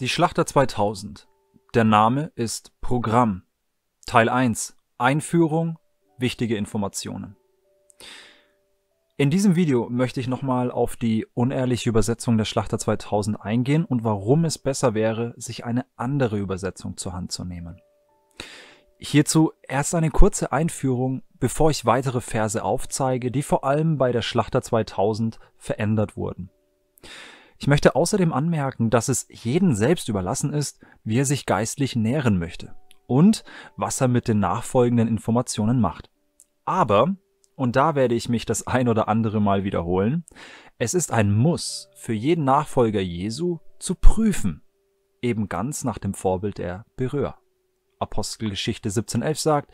Die Schlachter 2000. Der Name ist Programm. Teil 1. Einführung. Wichtige Informationen. In diesem Video möchte ich nochmal auf die unehrliche Übersetzung der Schlachter 2000 eingehen und warum es besser wäre, sich eine andere Übersetzung zur Hand zu nehmen. Hierzu erst eine kurze Einführung, bevor ich weitere Verse aufzeige, die vor allem bei der Schlachter 2000 verändert wurden. Ich möchte außerdem anmerken, dass es jeden selbst überlassen ist, wie er sich geistlich nähren möchte und was er mit den nachfolgenden Informationen macht. Aber, und da werde ich mich das ein oder andere Mal wiederholen, es ist ein Muss für jeden Nachfolger Jesu zu prüfen, eben ganz nach dem Vorbild der Berührer. Apostelgeschichte 17.11 sagt,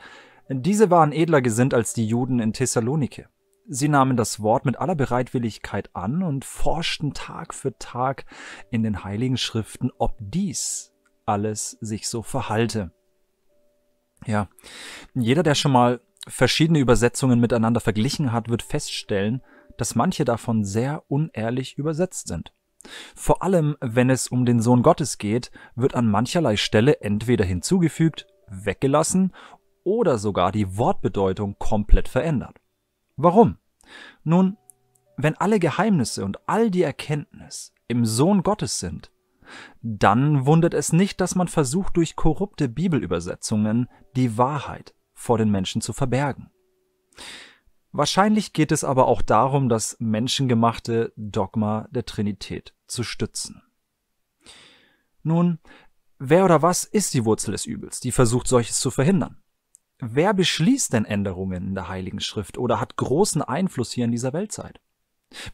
diese waren edler gesinnt als die Juden in Thessalonike. Sie nahmen das Wort mit aller Bereitwilligkeit an und forschten Tag für Tag in den heiligen Schriften, ob dies alles sich so verhalte. Ja, jeder, der schon mal verschiedene Übersetzungen miteinander verglichen hat, wird feststellen, dass manche davon sehr unehrlich übersetzt sind. Vor allem, wenn es um den Sohn Gottes geht, wird an mancherlei Stelle entweder hinzugefügt, weggelassen oder sogar die Wortbedeutung komplett verändert. Warum? Nun, wenn alle Geheimnisse und all die Erkenntnis im Sohn Gottes sind, dann wundert es nicht, dass man versucht, durch korrupte Bibelübersetzungen die Wahrheit vor den Menschen zu verbergen. Wahrscheinlich geht es aber auch darum, das menschengemachte Dogma der Trinität zu stützen. Nun, wer oder was ist die Wurzel des Übels, die versucht, solches zu verhindern? Wer beschließt denn Änderungen in der Heiligen Schrift oder hat großen Einfluss hier in dieser Weltzeit?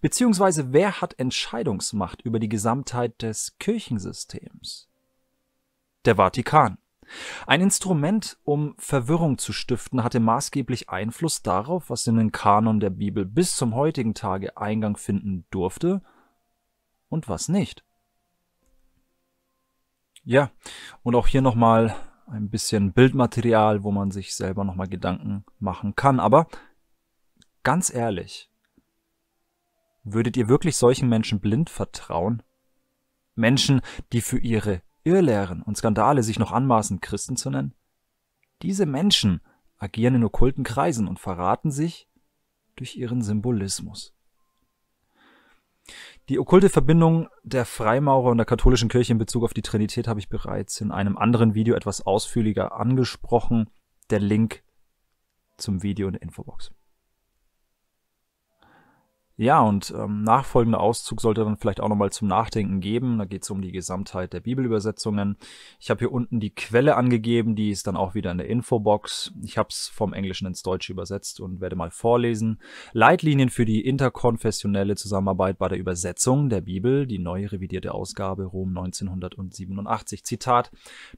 Beziehungsweise wer hat Entscheidungsmacht über die Gesamtheit des Kirchensystems? Der Vatikan. Ein Instrument, um Verwirrung zu stiften, hatte maßgeblich Einfluss darauf, was in den Kanon der Bibel bis zum heutigen Tage Eingang finden durfte und was nicht. Ja, und auch hier nochmal ein bisschen Bildmaterial, wo man sich selber nochmal Gedanken machen kann. Aber ganz ehrlich, würdet ihr wirklich solchen Menschen blind vertrauen? Menschen, die für ihre Irrlehren und Skandale sich noch anmaßen, Christen zu nennen? Diese Menschen agieren in okkulten Kreisen und verraten sich durch ihren Symbolismus. Die okkulte Verbindung der Freimaurer und der katholischen Kirche in Bezug auf die Trinität habe ich bereits in einem anderen Video etwas ausführlicher angesprochen. Der Link zum Video in der Infobox. Ja, und ähm, nachfolgender Auszug sollte dann vielleicht auch nochmal zum Nachdenken geben. Da geht es um die Gesamtheit der Bibelübersetzungen. Ich habe hier unten die Quelle angegeben, die ist dann auch wieder in der Infobox. Ich habe es vom Englischen ins Deutsche übersetzt und werde mal vorlesen. Leitlinien für die interkonfessionelle Zusammenarbeit bei der Übersetzung der Bibel, die neu revidierte Ausgabe Rom 1987. Zitat: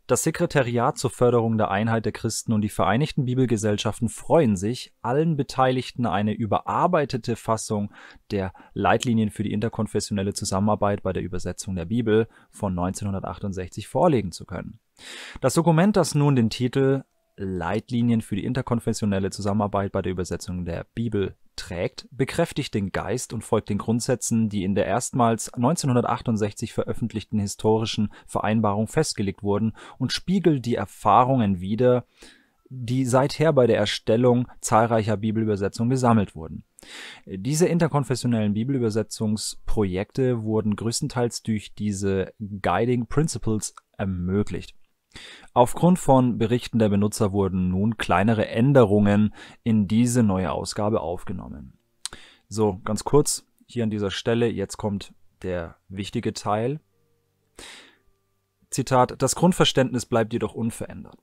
Das Sekretariat zur Förderung der Einheit der Christen und die Vereinigten Bibelgesellschaften freuen sich, allen Beteiligten eine überarbeitete Fassung der Leitlinien für die interkonfessionelle Zusammenarbeit bei der Übersetzung der Bibel von 1968 vorlegen zu können. Das Dokument, das nun den Titel Leitlinien für die interkonfessionelle Zusammenarbeit bei der Übersetzung der Bibel trägt, bekräftigt den Geist und folgt den Grundsätzen, die in der erstmals 1968 veröffentlichten historischen Vereinbarung festgelegt wurden und spiegelt die Erfahrungen wider, die seither bei der Erstellung zahlreicher Bibelübersetzungen gesammelt wurden. Diese interkonfessionellen Bibelübersetzungsprojekte wurden größtenteils durch diese Guiding Principles ermöglicht. Aufgrund von Berichten der Benutzer wurden nun kleinere Änderungen in diese neue Ausgabe aufgenommen. So, ganz kurz hier an dieser Stelle, jetzt kommt der wichtige Teil. Zitat, das Grundverständnis bleibt jedoch unverändert.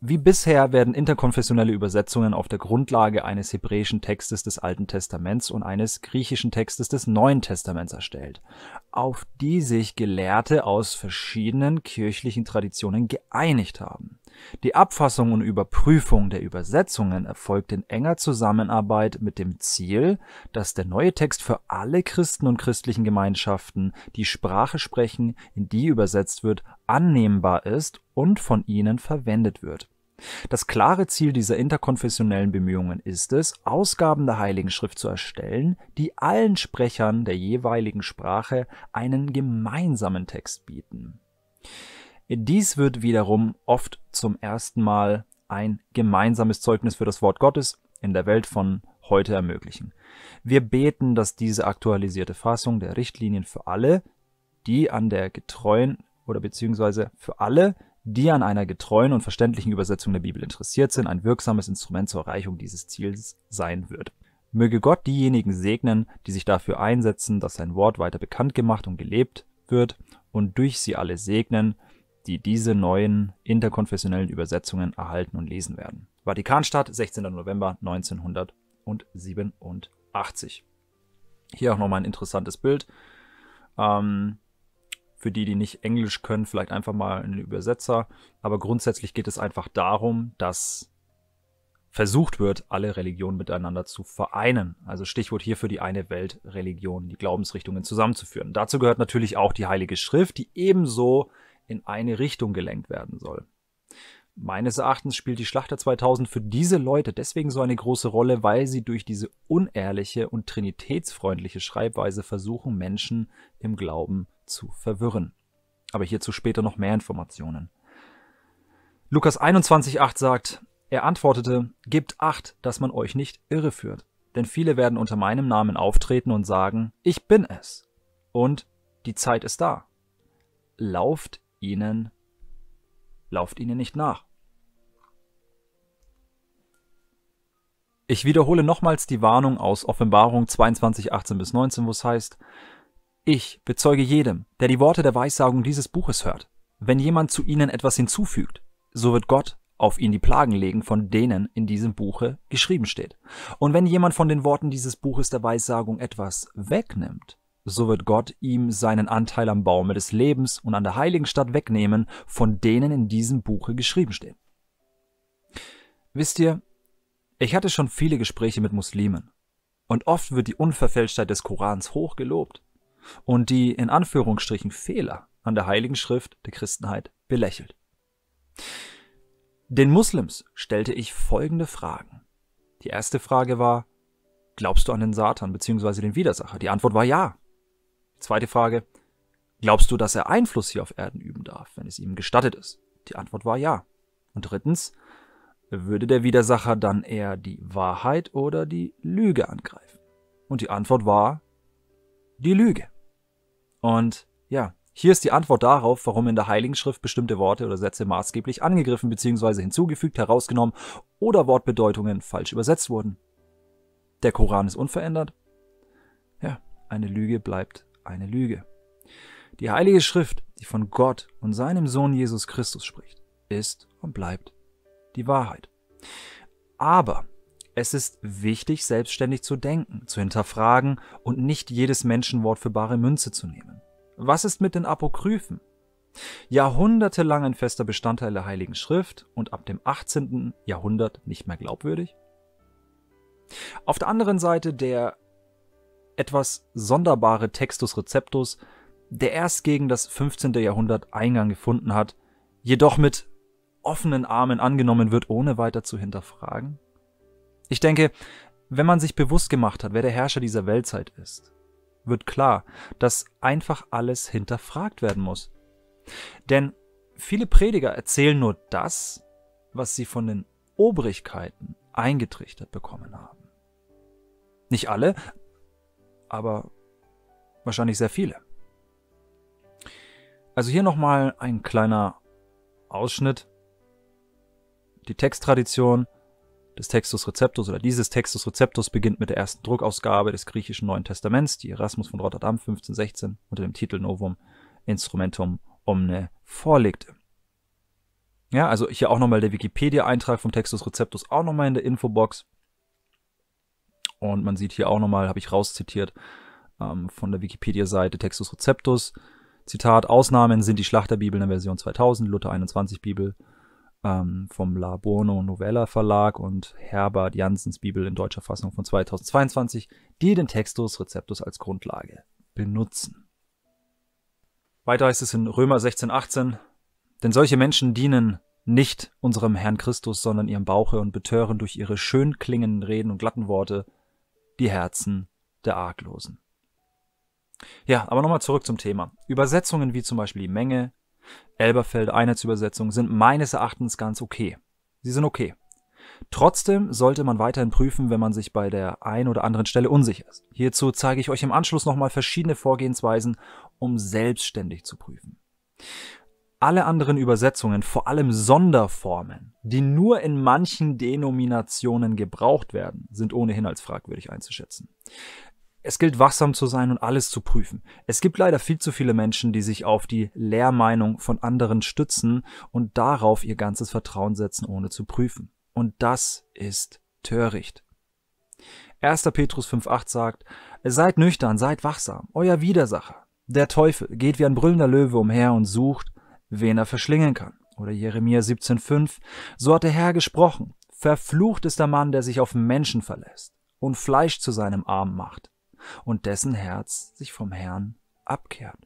Wie bisher werden interkonfessionelle Übersetzungen auf der Grundlage eines hebräischen Textes des Alten Testaments und eines griechischen Textes des Neuen Testaments erstellt, auf die sich Gelehrte aus verschiedenen kirchlichen Traditionen geeinigt haben die Abfassung und Überprüfung der Übersetzungen erfolgt in enger Zusammenarbeit mit dem Ziel, dass der neue Text für alle Christen und christlichen Gemeinschaften, die Sprache sprechen, in die übersetzt wird, annehmbar ist und von ihnen verwendet wird. Das klare Ziel dieser interkonfessionellen Bemühungen ist es, Ausgaben der Heiligen Schrift zu erstellen, die allen Sprechern der jeweiligen Sprache einen gemeinsamen Text bieten. Dies wird wiederum oft zum ersten Mal ein gemeinsames Zeugnis für das Wort Gottes in der Welt von heute ermöglichen. Wir beten, dass diese aktualisierte Fassung der Richtlinien für alle, die an der getreuen oder beziehungsweise für alle, die an einer getreuen und verständlichen Übersetzung der Bibel interessiert sind, ein wirksames Instrument zur Erreichung dieses Ziels sein wird. Möge Gott diejenigen segnen, die sich dafür einsetzen, dass sein Wort weiter bekannt gemacht und gelebt wird und durch sie alle segnen, die diese neuen interkonfessionellen Übersetzungen erhalten und lesen werden. Vatikanstadt, 16. November 1987. Hier auch nochmal ein interessantes Bild. Ähm, für die, die nicht Englisch können, vielleicht einfach mal einen Übersetzer. Aber grundsätzlich geht es einfach darum, dass versucht wird, alle Religionen miteinander zu vereinen. Also Stichwort hier für die eine Weltreligion, die Glaubensrichtungen zusammenzuführen. Dazu gehört natürlich auch die Heilige Schrift, die ebenso in eine Richtung gelenkt werden soll. Meines Erachtens spielt die Schlachter 2000 für diese Leute deswegen so eine große Rolle, weil sie durch diese unehrliche und trinitätsfreundliche Schreibweise versuchen, Menschen im Glauben zu verwirren. Aber hierzu später noch mehr Informationen. Lukas 21,8 sagt, er antwortete, gebt acht, dass man euch nicht irreführt, denn viele werden unter meinem Namen auftreten und sagen, ich bin es. Und die Zeit ist da. Lauft ihnen, lauft ihnen nicht nach. Ich wiederhole nochmals die Warnung aus Offenbarung 22, 18 bis 19, wo es heißt, ich bezeuge jedem, der die Worte der Weissagung dieses Buches hört, wenn jemand zu ihnen etwas hinzufügt, so wird Gott auf ihn die Plagen legen, von denen in diesem Buche geschrieben steht. Und wenn jemand von den Worten dieses Buches der Weissagung etwas wegnimmt, so wird Gott ihm seinen Anteil am Baume des Lebens und an der heiligen Stadt wegnehmen, von denen in diesem Buche geschrieben stehen. Wisst ihr, ich hatte schon viele Gespräche mit Muslimen, und oft wird die Unverfälschtheit des Korans hoch gelobt und die in Anführungsstrichen Fehler an der heiligen Schrift der Christenheit belächelt. Den Muslims stellte ich folgende Fragen. Die erste Frage war, glaubst du an den Satan bzw. den Widersacher? Die Antwort war ja. Zweite Frage. Glaubst du, dass er Einfluss hier auf Erden üben darf, wenn es ihm gestattet ist? Die Antwort war ja. Und drittens, würde der Widersacher dann eher die Wahrheit oder die Lüge angreifen? Und die Antwort war die Lüge. Und ja, hier ist die Antwort darauf, warum in der Heiligen Schrift bestimmte Worte oder Sätze maßgeblich angegriffen bzw. hinzugefügt, herausgenommen oder Wortbedeutungen falsch übersetzt wurden. Der Koran ist unverändert. Ja, eine Lüge bleibt eine Lüge. Die Heilige Schrift, die von Gott und seinem Sohn Jesus Christus spricht, ist und bleibt die Wahrheit. Aber es ist wichtig, selbstständig zu denken, zu hinterfragen und nicht jedes Menschenwort für bare Münze zu nehmen. Was ist mit den Apokryphen? Jahrhundertelang ein fester Bestandteil der Heiligen Schrift und ab dem 18. Jahrhundert nicht mehr glaubwürdig? Auf der anderen Seite der etwas sonderbare Textus Receptus, der erst gegen das 15. Jahrhundert Eingang gefunden hat, jedoch mit offenen Armen angenommen wird, ohne weiter zu hinterfragen? Ich denke, wenn man sich bewusst gemacht hat, wer der Herrscher dieser Weltzeit ist, wird klar, dass einfach alles hinterfragt werden muss. Denn viele Prediger erzählen nur das, was sie von den Obrigkeiten eingetrichtert bekommen haben. Nicht alle, aber wahrscheinlich sehr viele. Also hier nochmal ein kleiner Ausschnitt. Die Texttradition des Textus Receptus oder dieses Textus Receptus beginnt mit der ersten Druckausgabe des griechischen Neuen Testaments, die Erasmus von Rotterdam 1516 unter dem Titel Novum Instrumentum Omne vorlegte. Ja, also hier auch nochmal der Wikipedia-Eintrag vom Textus Receptus, auch nochmal in der Infobox. Und man sieht hier auch nochmal, habe ich rauszitiert, ähm, von der Wikipedia-Seite Textus Receptus. Zitat, Ausnahmen sind die Schlachterbibel in der Version 2000, Luther 21 Bibel ähm, vom La Buono Novella Verlag und Herbert Janssens Bibel in deutscher Fassung von 2022, die den Textus Receptus als Grundlage benutzen. Weiter heißt es in Römer 16, 18, denn solche Menschen dienen nicht unserem Herrn Christus, sondern ihrem Bauche und betören durch ihre schön klingenden Reden und glatten Worte die Herzen der Arglosen. Ja, aber nochmal zurück zum Thema. Übersetzungen wie zum Beispiel die Menge, Elberfeld Einheitsübersetzung sind meines Erachtens ganz okay. Sie sind okay. Trotzdem sollte man weiterhin prüfen, wenn man sich bei der ein oder anderen Stelle unsicher ist. Hierzu zeige ich euch im Anschluss nochmal verschiedene Vorgehensweisen, um selbstständig zu prüfen alle anderen Übersetzungen, vor allem Sonderformen, die nur in manchen Denominationen gebraucht werden, sind ohnehin als fragwürdig einzuschätzen. Es gilt wachsam zu sein und alles zu prüfen. Es gibt leider viel zu viele Menschen, die sich auf die Lehrmeinung von anderen stützen und darauf ihr ganzes Vertrauen setzen, ohne zu prüfen. Und das ist töricht. 1. Petrus 5.8 sagt, Seid nüchtern, seid wachsam, euer Widersacher, der Teufel, geht wie ein brüllender Löwe umher und sucht, wen er verschlingen kann. Oder Jeremia 17,5, so hat der Herr gesprochen, verflucht ist der Mann, der sich auf Menschen verlässt und Fleisch zu seinem Arm macht und dessen Herz sich vom Herrn abkehrt.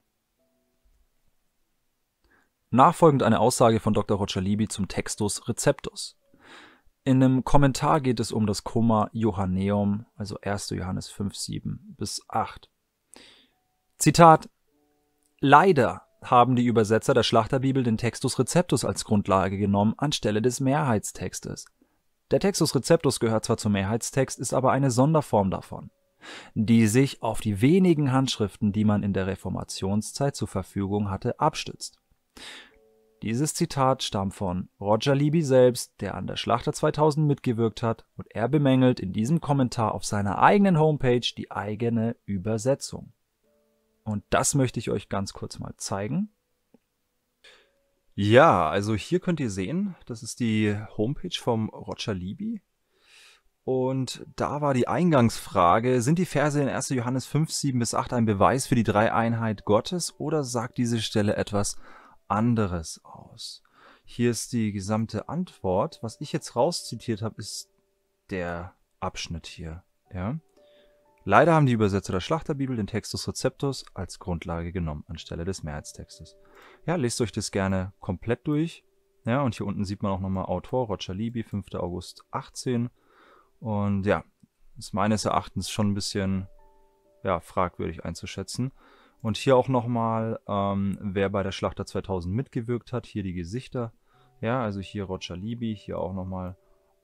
Nachfolgend eine Aussage von Dr. Roger Libby zum Textus Receptus. In einem Kommentar geht es um das Komma Johanneum, also 1. Johannes 5, 7 bis 8. Zitat: Leider haben die Übersetzer der Schlachterbibel den Textus Receptus als Grundlage genommen anstelle des Mehrheitstextes. Der Textus Receptus gehört zwar zum Mehrheitstext, ist aber eine Sonderform davon, die sich auf die wenigen Handschriften, die man in der Reformationszeit zur Verfügung hatte, abstützt. Dieses Zitat stammt von Roger Libby selbst, der an der Schlachter 2000 mitgewirkt hat, und er bemängelt in diesem Kommentar auf seiner eigenen Homepage die eigene Übersetzung. Und das möchte ich euch ganz kurz mal zeigen. Ja, also hier könnt ihr sehen, das ist die Homepage vom Roger Libby. Und da war die Eingangsfrage, sind die Verse in 1. Johannes 5, 7 bis 8 ein Beweis für die Dreieinheit Gottes oder sagt diese Stelle etwas anderes aus? Hier ist die gesamte Antwort. Was ich jetzt rauszitiert habe, ist der Abschnitt hier. Ja? Leider haben die Übersetzer der Schlachterbibel den Textus Receptus als Grundlage genommen, anstelle des Mehrheitstextes. Ja, lest euch das gerne komplett durch. Ja, und hier unten sieht man auch nochmal Autor Roger Libby, 5. August 18. Und ja, ist meines Erachtens schon ein bisschen ja, fragwürdig einzuschätzen. Und hier auch nochmal, ähm, wer bei der Schlachter 2000 mitgewirkt hat. Hier die Gesichter. Ja, also hier Roger Libby, hier auch nochmal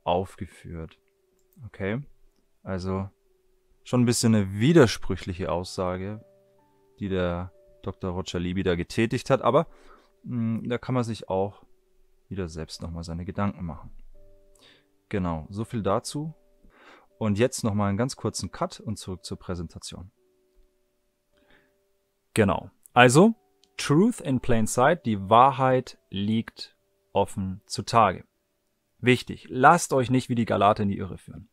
aufgeführt. Okay, also schon ein bisschen eine widersprüchliche Aussage, die der Dr. Roger Libby da getätigt hat, aber mh, hm, da kann man sich auch wieder selbst nochmal seine Gedanken machen. Genau, so viel dazu. Und jetzt nochmal einen ganz kurzen Cut und zurück zur Präsentation. Genau, also Truth in Plain Sight, die Wahrheit liegt offen zutage. Wichtig, lasst euch nicht wie die Galate in die Irre führen.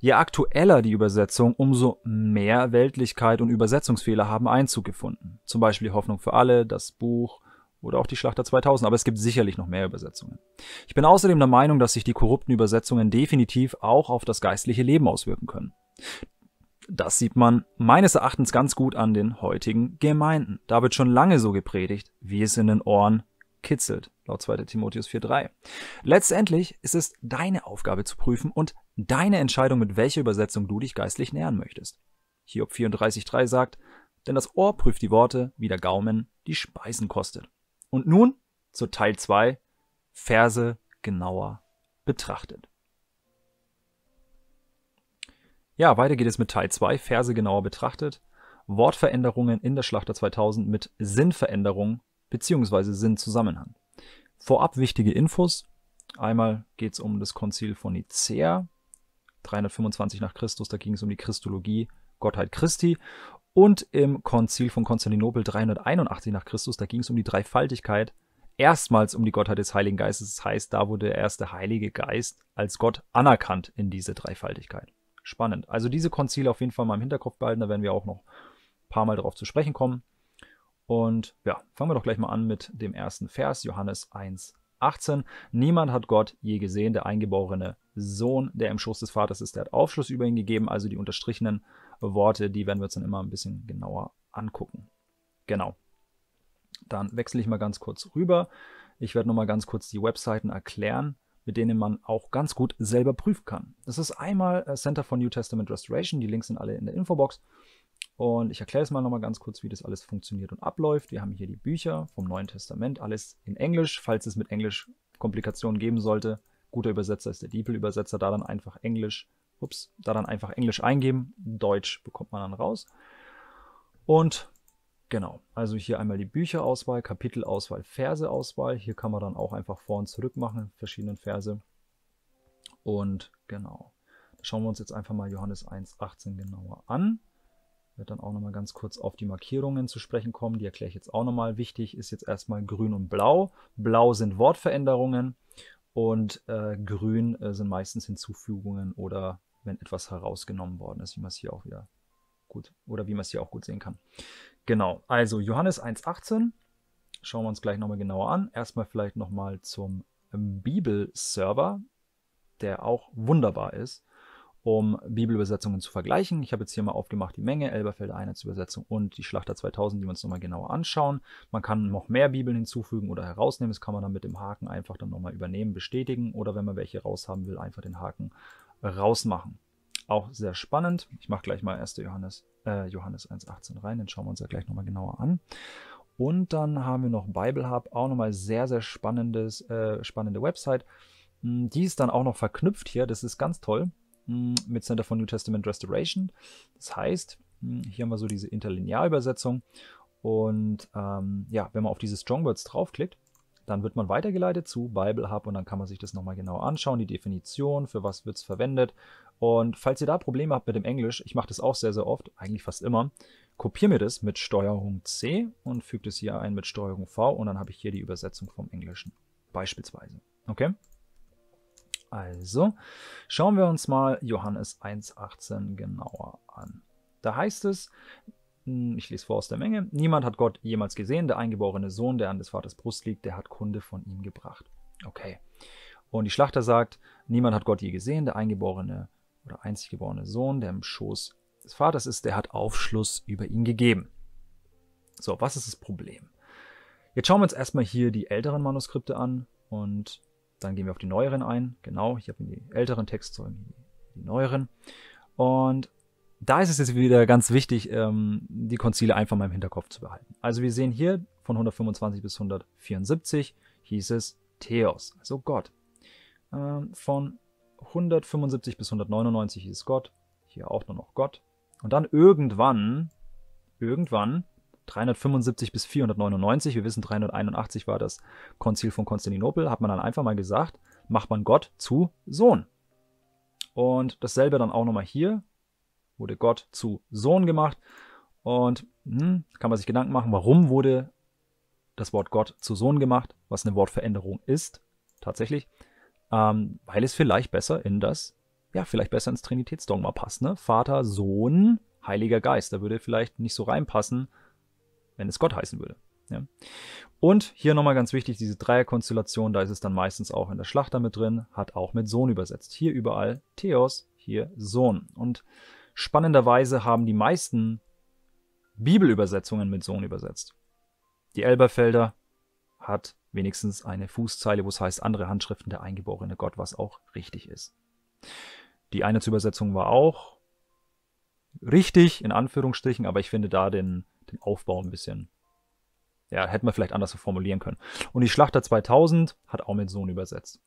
Je aktueller die Übersetzung, umso mehr Weltlichkeit und Übersetzungsfehler haben Einzug gefunden. Zum Beispiel die Hoffnung für alle, das Buch oder auch die Schlachter 2000, aber es gibt sicherlich noch mehr Übersetzungen. Ich bin außerdem der Meinung, dass sich die korrupten Übersetzungen definitiv auch auf das geistliche Leben auswirken können. Das sieht man meines Erachtens ganz gut an den heutigen Gemeinden. Da wird schon lange so gepredigt, wie es in den Ohren kitzelt, laut 2. Timotheus 4.3. Letztendlich ist es deine Aufgabe zu prüfen und deine Entscheidung, mit welcher Übersetzung du dich geistlich nähern möchtest. Hiob 34.3 sagt, denn das Ohr prüft die Worte, wie der Gaumen die Speisen kostet. Und nun zu Teil 2, Verse genauer betrachtet. Ja, weiter geht es mit Teil 2, Verse genauer betrachtet. Wortveränderungen in der Schlachter 2000 mit Sinnveränderungen beziehungsweise Sinn-Zusammenhang. Vorab wichtige Infos. Einmal geht es um das Konzil von Nicea, 325 nach Christus, da ging es um die Christologie, Gottheit Christi. Und im Konzil von Konstantinopel 381 nach Christus, da ging es um die Dreifaltigkeit, erstmals um die Gottheit des Heiligen Geistes. Das heißt, da wurde der erste Heilige Geist als Gott anerkannt in diese Dreifaltigkeit. Spannend. Also diese Konzile auf jeden Fall mal im Hinterkopf behalten, da werden wir auch noch ein paar Mal darauf zu sprechen kommen. Und ja, fangen wir doch gleich mal an mit dem ersten Vers, Johannes 1, 18. Niemand hat Gott je gesehen, der eingeborene Sohn, der im Schoß des Vaters ist, der hat Aufschluss über ihn gegeben. Also die unterstrichenen Worte, die werden wir uns dann immer ein bisschen genauer angucken. Genau. Dann wechsle ich mal ganz kurz rüber. Ich werde nochmal ganz kurz die Webseiten erklären, mit denen man auch ganz gut selber prüfen kann. Das ist einmal äh, Center for New Testament Restoration. Die Links sind alle in der Infobox. Und ich erkläre es mal nochmal ganz kurz, wie das alles funktioniert und abläuft. Wir haben hier die Bücher vom Neuen Testament, alles in Englisch, falls es mit Englisch Komplikationen geben sollte. Guter Übersetzer ist der diepel übersetzer da dann einfach Englisch, ups, da dann einfach Englisch eingeben, Deutsch bekommt man dann raus. Und Genau, also hier einmal die Bücherauswahl, Kapitelauswahl, Verseauswahl. Hier kann man dann auch einfach vor und zurück machen, verschiedenen Verse. Und genau, da schauen wir uns jetzt einfach mal Johannes 1,18 genauer an werde dann auch nochmal ganz kurz auf die Markierungen zu sprechen kommen. Die erkläre ich jetzt auch nochmal. Wichtig ist jetzt erstmal grün und blau. Blau sind Wortveränderungen und äh, grün äh, sind meistens Hinzufügungen oder wenn etwas herausgenommen worden ist, wie man es hier auch wieder gut oder wie man es hier auch gut sehen kann. Genau, also Johannes 1.18 schauen wir uns gleich nochmal genauer an. Erstmal vielleicht nochmal zum Bibelserver, der auch wunderbar ist um Bibelübersetzungen zu vergleichen. Ich habe jetzt hier mal aufgemacht die Menge, Elberfelder Einheitsübersetzung und die Schlachter 2000, die wir uns nochmal genauer anschauen. Man kann noch mehr Bibeln hinzufügen oder herausnehmen. Das kann man dann mit dem Haken einfach dann nochmal übernehmen, bestätigen oder wenn man welche raus haben will, einfach den Haken rausmachen. Auch sehr spannend. Ich mache gleich mal 1. Johannes, äh, Johannes 1.18 rein, den schauen wir uns ja gleich nochmal genauer an. Und dann haben wir noch Bible Hub, auch nochmal sehr, sehr spannendes, äh, spannende Website. Hm, die ist dann auch noch verknüpft hier, das ist ganz toll. Hm, mit Center for New Testament Restoration. Das heißt, hm, hier haben wir so diese Interlinearübersetzung. Und ähm, ja, wenn man auf diese Strongwords draufklickt, dann wird man weitergeleitet zu Bible Hub und dann kann man sich das nochmal genau anschauen, die Definition, für was wird es verwendet. Und falls ihr da Probleme habt mit dem Englisch, ich mache das auch sehr, sehr oft, eigentlich fast immer, kopiere mir das mit Steuerung C und füge das hier ein mit Steuerung V und dann habe ich hier die Übersetzung vom Englischen beispielsweise. Okay? Also schauen wir uns mal Johannes 1.18 genauer an. Da heißt es, hm, ich lese vor aus der Menge, niemand hat Gott jemals gesehen, der eingeborene Sohn, der an des Vaters Brust liegt, der hat Kunde von ihm gebracht. Okay. Und die Schlachter sagt, niemand hat Gott je gesehen, der eingeborene oder einzig geborene Sohn, der im Schoß des Vaters ist, der hat Aufschluss über ihn gegeben. So, was ist das Problem? Jetzt schauen wir uns erstmal hier die älteren Manuskripte an und dann gehen wir auf die neueren ein. Genau, ich habe die älteren Textzeugen, die, die neueren. Und da ist es jetzt wieder ganz wichtig, ähm, die Konzile einfach mal im Hinterkopf zu behalten. Also wir sehen hier von 125 bis 174 hieß es Theos, also Gott. Ähm, von 175 bis 199 hieß es Gott, hier auch nur noch Gott. Und dann irgendwann, irgendwann 375 bis 499, wir wissen 381 war das Konzil von Konstantinopel, hat man dann einfach mal gesagt, macht man Gott zu Sohn. Und dasselbe dann auch nochmal hier, wurde Gott zu Sohn gemacht. Und hm, kann man sich Gedanken machen, warum wurde das Wort Gott zu Sohn gemacht, was eine Wortveränderung ist, tatsächlich, ähm, weil es vielleicht besser in das, ja, vielleicht besser ins Trinitätsdogma passt, ne? Vater, Sohn, Heiliger Geist, da würde vielleicht nicht so reinpassen, wenn es Gott heißen würde. Ja. Und hier nochmal ganz wichtig, diese Dreierkonstellation, da ist es dann meistens auch in der Schlacht damit drin, hat auch mit Sohn übersetzt. Hier überall Theos, hier Sohn. Und spannenderweise haben die meisten Bibelübersetzungen mit Sohn übersetzt. Die Elberfelder hat wenigstens eine Fußzeile, wo es heißt, andere Handschriften der eingeborene Gott, was auch richtig ist. Die eine Übersetzung war auch richtig, in Anführungsstrichen, aber ich finde da den den Aufbau ein bisschen. Ja, hätten wir vielleicht anders formulieren können. Und die Schlachter 2000 hat auch mit Sohn übersetzt.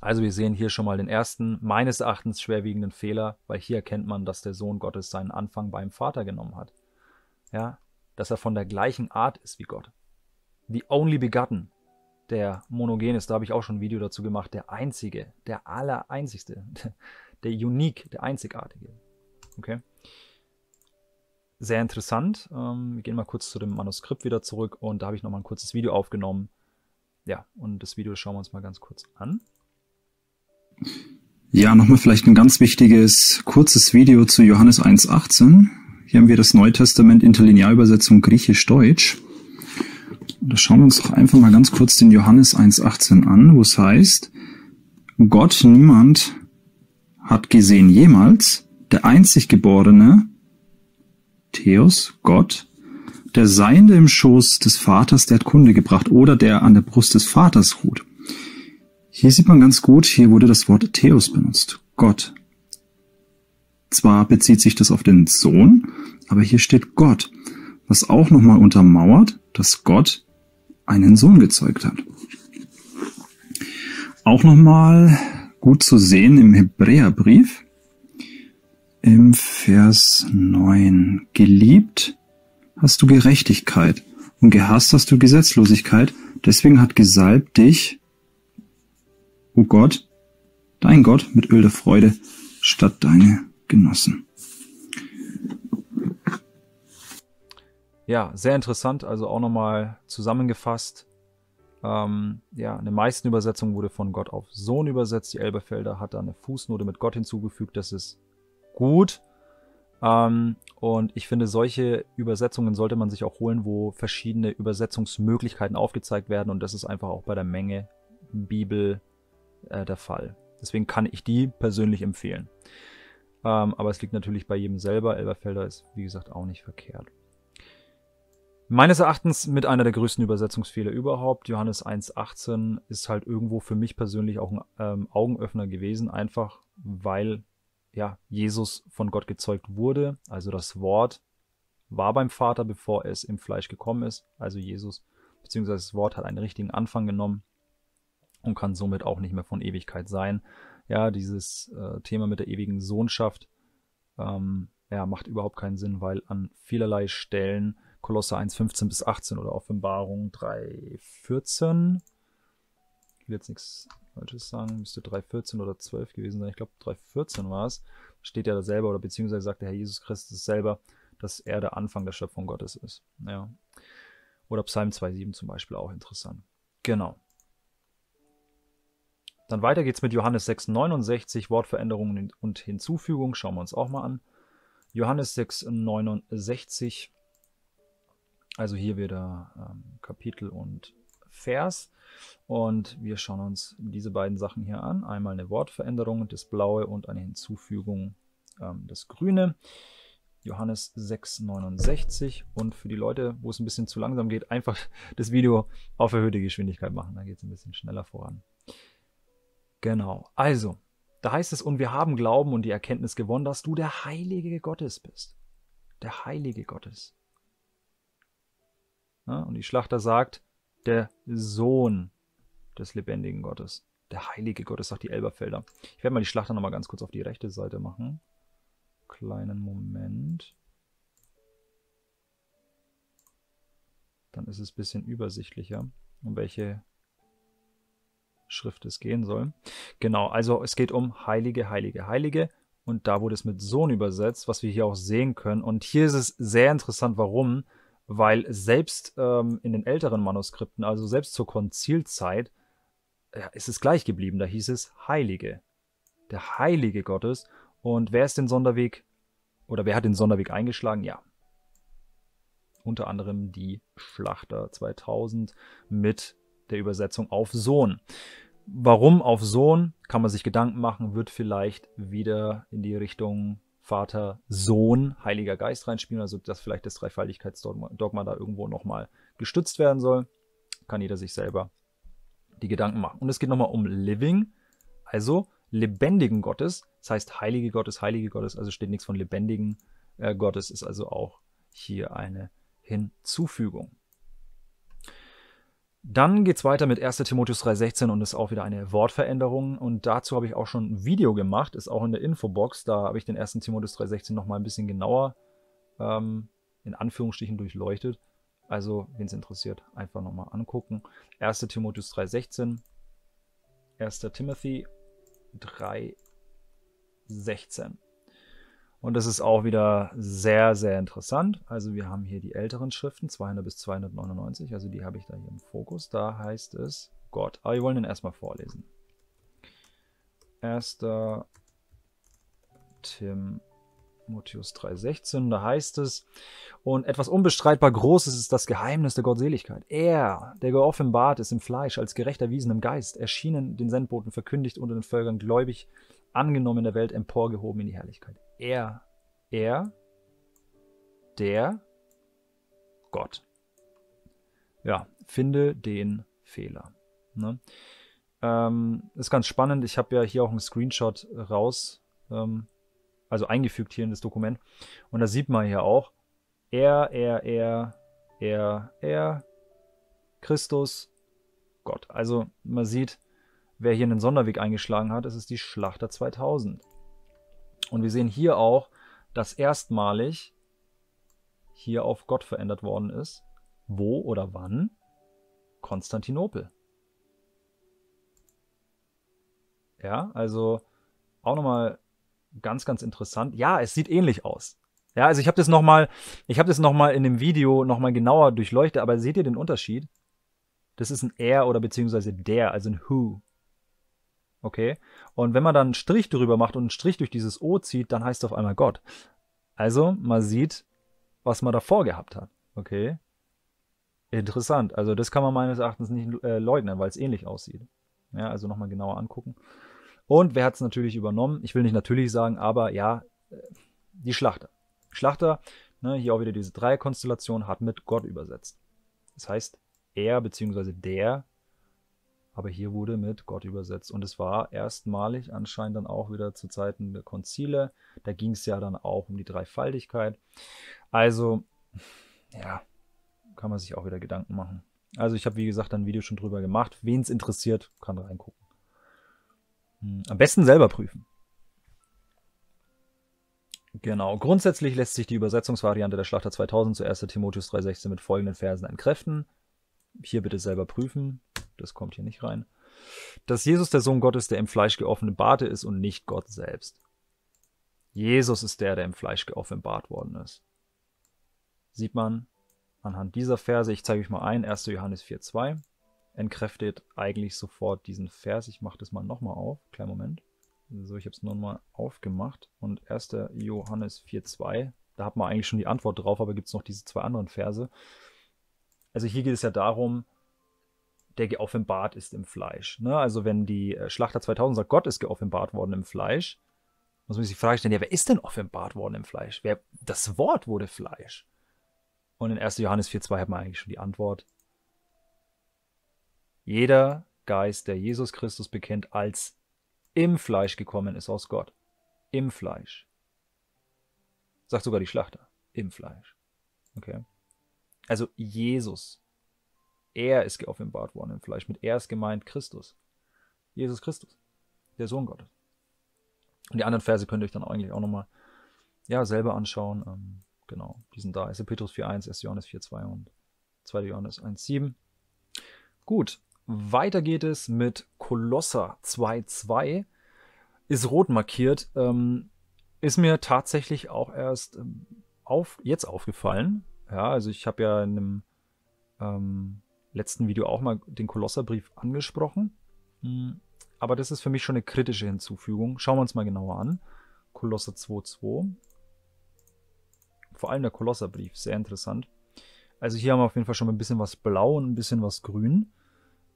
Also wir sehen hier schon mal den ersten, meines Erachtens schwerwiegenden Fehler, weil hier erkennt man, dass der Sohn Gottes seinen Anfang beim Vater genommen hat. Ja, dass er von der gleichen Art ist wie Gott. The Only Begotten, der Monogen ist, da habe ich auch schon ein Video dazu gemacht, der Einzige, der Allereinzigste, der Unique, der Einzigartige. Okay? sehr interessant. Ähm, wir gehen mal kurz zu dem Manuskript wieder zurück und da habe ich nochmal ein kurzes Video aufgenommen. Ja, und das Video schauen wir uns mal ganz kurz an. Ja, nochmal vielleicht ein ganz wichtiges, kurzes Video zu Johannes 1.18. Hier haben wir das Neue Testament in der Linealübersetzung Griechisch-Deutsch. Da schauen wir uns doch einfach mal ganz kurz den Johannes 1.18 an, wo es heißt, Gott niemand hat gesehen jemals, der einzig Geborene, Theos, Gott, der Seiende im Schoß des Vaters, der hat Kunde gebracht oder der an der Brust des Vaters ruht. Hier sieht man ganz gut, hier wurde das Wort Theos benutzt, Gott. Zwar bezieht sich das auf den Sohn, aber hier steht Gott, was auch nochmal untermauert, dass Gott einen Sohn gezeugt hat. Auch nochmal gut zu sehen im Hebräerbrief, im Vers 9. Geliebt hast du Gerechtigkeit und gehasst hast du Gesetzlosigkeit. Deswegen hat gesalbt dich, o oh Gott, dein Gott, mit Öl der Freude statt deine Genossen. Ja, sehr interessant, also auch nochmal zusammengefasst. Ähm, ja, eine meisten Übersetzung wurde von Gott auf Sohn übersetzt. Die Elberfelder hat da eine Fußnote mit Gott hinzugefügt. Das ist gut. Ähm, und ich finde, solche Übersetzungen sollte man sich auch holen, wo verschiedene Übersetzungsmöglichkeiten aufgezeigt werden. Und das ist einfach auch bei der Menge Bibel äh, der Fall. Deswegen kann ich die persönlich empfehlen. Ähm, aber es liegt natürlich bei jedem selber. Elberfelder ist, wie gesagt, auch nicht verkehrt. Meines Erachtens mit einer der größten Übersetzungsfehler überhaupt. Johannes 1,18 ist halt irgendwo für mich persönlich auch ein ähm, Augenöffner gewesen, einfach weil ja, Jesus von Gott gezeugt wurde, also das Wort war beim Vater, bevor es im Fleisch gekommen ist, also Jesus, beziehungsweise das Wort hat einen richtigen Anfang genommen und kann somit auch nicht mehr von Ewigkeit sein. Ja, dieses äh, Thema mit der ewigen Sohnschaft ähm, ja, macht überhaupt keinen Sinn, weil an vielerlei Stellen Kolosse 1, 15 bis 18 oder Offenbarung 3, 14, ich will jetzt nichts wollte ich sagen, müsste 3,14 oder 12 gewesen sein. Ich glaube, 3,14 war es. Steht ja da selber, oder beziehungsweise sagt der Herr Jesus Christus selber, dass er der Anfang der Schöpfung Gottes ist. Ja. Oder Psalm 2,7 zum Beispiel auch interessant. Genau. Dann weiter geht's mit Johannes 6,69, Wortveränderungen und Hinzufügung. Schauen wir uns auch mal an. Johannes 6,69. Also hier wieder ähm, Kapitel und Vers. Und wir schauen uns diese beiden Sachen hier an. Einmal eine Wortveränderung, das Blaue und eine Hinzufügung, ähm, das Grüne. Johannes 6,69 und für die Leute, wo es ein bisschen zu langsam geht, einfach das Video auf erhöhte Geschwindigkeit machen, dann geht es ein bisschen schneller voran. Genau, also, da heißt es, und wir haben Glauben und die Erkenntnis gewonnen, dass du der Heilige Gottes bist. Der Heilige Gottes. Ja, und die Schlachter sagt, der Sohn des lebendigen Gottes. Der heilige Gottes, sagt die Elberfelder. Ich werde mal die Schlachter nochmal ganz kurz auf die rechte Seite machen. Kleinen Moment. Dann ist es ein bisschen übersichtlicher, um welche Schrift es gehen soll. Genau, also es geht um Heilige, Heilige, Heilige. Und da wurde es mit Sohn übersetzt, was wir hier auch sehen können. Und hier ist es sehr interessant, warum weil selbst ähm, in den älteren Manuskripten, also selbst zur Konzilzeit, ja, ist es gleich geblieben. Da hieß es Heilige. Der Heilige Gottes. Und wer ist den Sonderweg oder wer hat den Sonderweg eingeschlagen? Ja. Unter anderem die Schlachter 2000 mit der Übersetzung auf Sohn. Warum auf Sohn? Kann man sich Gedanken machen, wird vielleicht wieder in die Richtung Vater, Sohn, Heiliger Geist reinspielen, also dass vielleicht das Dreifaltigkeitsdogma da irgendwo nochmal gestützt werden soll. Kann jeder sich selber die Gedanken machen. Und es geht nochmal um Living, also lebendigen Gottes. Das heißt Heilige Gottes, Heilige Gottes, also steht nichts von lebendigen äh, Gottes, ist also auch hier eine Hinzufügung. Dann geht es weiter mit 1. Timotheus 3,16 und ist auch wieder eine Wortveränderung. Und dazu habe ich auch schon ein Video gemacht, ist auch in der Infobox. Da habe ich den 1. Timotheus 3,16 nochmal ein bisschen genauer ähm, in Anführungsstrichen durchleuchtet. Also, wen es interessiert, einfach nochmal angucken. 1. Timotheus 3,16, 1. Timothy 3,16. Und das ist auch wieder sehr, sehr interessant. Also wir haben hier die älteren Schriften, 200 bis 299, also die habe ich da hier im Fokus. Da heißt es Gott. Aber wir wollen den erstmal vorlesen. 1. Tim Motius 3,16, da heißt es, und etwas unbestreitbar Großes ist das Geheimnis der Gottseligkeit. Er, der geoffenbart ist im Fleisch, als gerecht erwiesen im Geist, erschienen den Sendboten, verkündigt unter den Völkern, gläubig, angenommen in der Welt, emporgehoben in die Herrlichkeit er, er, der, Gott. Ja, finde den Fehler. Ne? Ähm, ist ganz spannend. Ich habe ja hier auch einen Screenshot raus, ähm, also eingefügt hier in das Dokument. Und da sieht man hier auch, er, er, er, er, er, Christus, Gott. Also man sieht, wer hier einen Sonderweg eingeschlagen hat, es ist die Schlachter 2000. Und wir sehen hier auch, dass erstmalig hier auf Gott verändert worden ist. Wo oder wann? Konstantinopel. Ja, also auch nochmal ganz, ganz interessant. Ja, es sieht ähnlich aus. Ja, also ich habe das nochmal, ich habe das nochmal in dem Video nochmal genauer durchleuchtet, aber seht ihr den Unterschied? Das ist ein er oder beziehungsweise der, also ein who. Okay. Und wenn man dann einen Strich drüber macht und einen Strich durch dieses O zieht, dann heißt es auf einmal Gott. Also man sieht, was man davor gehabt hat. Okay. Interessant. Also das kann man meines Erachtens nicht äh, leugnen, weil es ähnlich aussieht. Ja, also nochmal genauer angucken. Und wer hat es natürlich übernommen? Ich will nicht natürlich sagen, aber ja, äh, die Schlachter. Schlachter, ne, hier auch wieder diese Dreierkonstellation, hat mit Gott übersetzt. Das heißt, er bzw. der aber hier wurde mit Gott übersetzt. Und es war erstmalig anscheinend dann auch wieder zu Zeiten der Konzile. Da ging es ja dann auch um die Dreifaltigkeit. Also, ja, kann man sich auch wieder Gedanken machen. Also ich habe, wie gesagt, ein Video schon drüber gemacht. Wen es interessiert, kann reingucken. Hm, am besten selber prüfen. Genau. Grundsätzlich lässt sich die Übersetzungsvariante der Schlachter 2000 zu 1. Timotheus 3,16 mit folgenden Versen entkräften. Hier bitte selber prüfen das kommt hier nicht rein, dass Jesus der Sohn Gottes, der im Fleisch geoffenbarte ist und nicht Gott selbst. Jesus ist der, der im Fleisch geoffenbart worden ist. Sieht man anhand dieser Verse, ich zeige euch mal ein, 1. Johannes 4,2 entkräftet eigentlich sofort diesen Vers. Ich mache das mal nochmal auf, kleinen Moment. So, ich habe es nochmal aufgemacht und 1. Johannes 4,2, da hat man eigentlich schon die Antwort drauf, aber gibt es noch diese zwei anderen Verse. Also hier geht es ja darum, der geoffenbart ist im Fleisch. Ne? Also wenn die äh, Schlachter 2000 sagt, Gott ist geoffenbart worden im Fleisch, muss man sich die Frage stellen, ja, wer ist denn offenbart worden im Fleisch? Wer, das Wort wurde Fleisch. Und in 1. Johannes 4,2 hat man eigentlich schon die Antwort. Jeder Geist, der Jesus Christus bekennt, als im Fleisch gekommen ist aus Gott. Im Fleisch. Sagt sogar die Schlachter. Im Fleisch. Okay. Also Jesus er ist geoffenbart worden im Fleisch. Mit er ist gemeint Christus. Jesus Christus, der Sohn Gottes. Und die anderen Verse könnt ihr euch dann eigentlich auch nochmal ja, selber anschauen. Ähm, genau, die sind da. 1. Also Petrus 4.1, 1. Johannes 4.2 und 2. Johannes 1.7. Gut, weiter geht es mit Kolosser 2.2. Ist rot markiert. Ähm, ist mir tatsächlich auch erst ähm, auf, jetzt aufgefallen. Ja, also ich habe ja in einem ähm, letzten Video auch mal den Kolosserbrief angesprochen. Hm, aber das ist für mich schon eine kritische Hinzufügung. Schauen wir uns mal genauer an. Kolosser 2.2. Vor allem der Kolosserbrief, sehr interessant. Also hier haben wir auf jeden Fall schon mal ein bisschen was blau und ein bisschen was grün.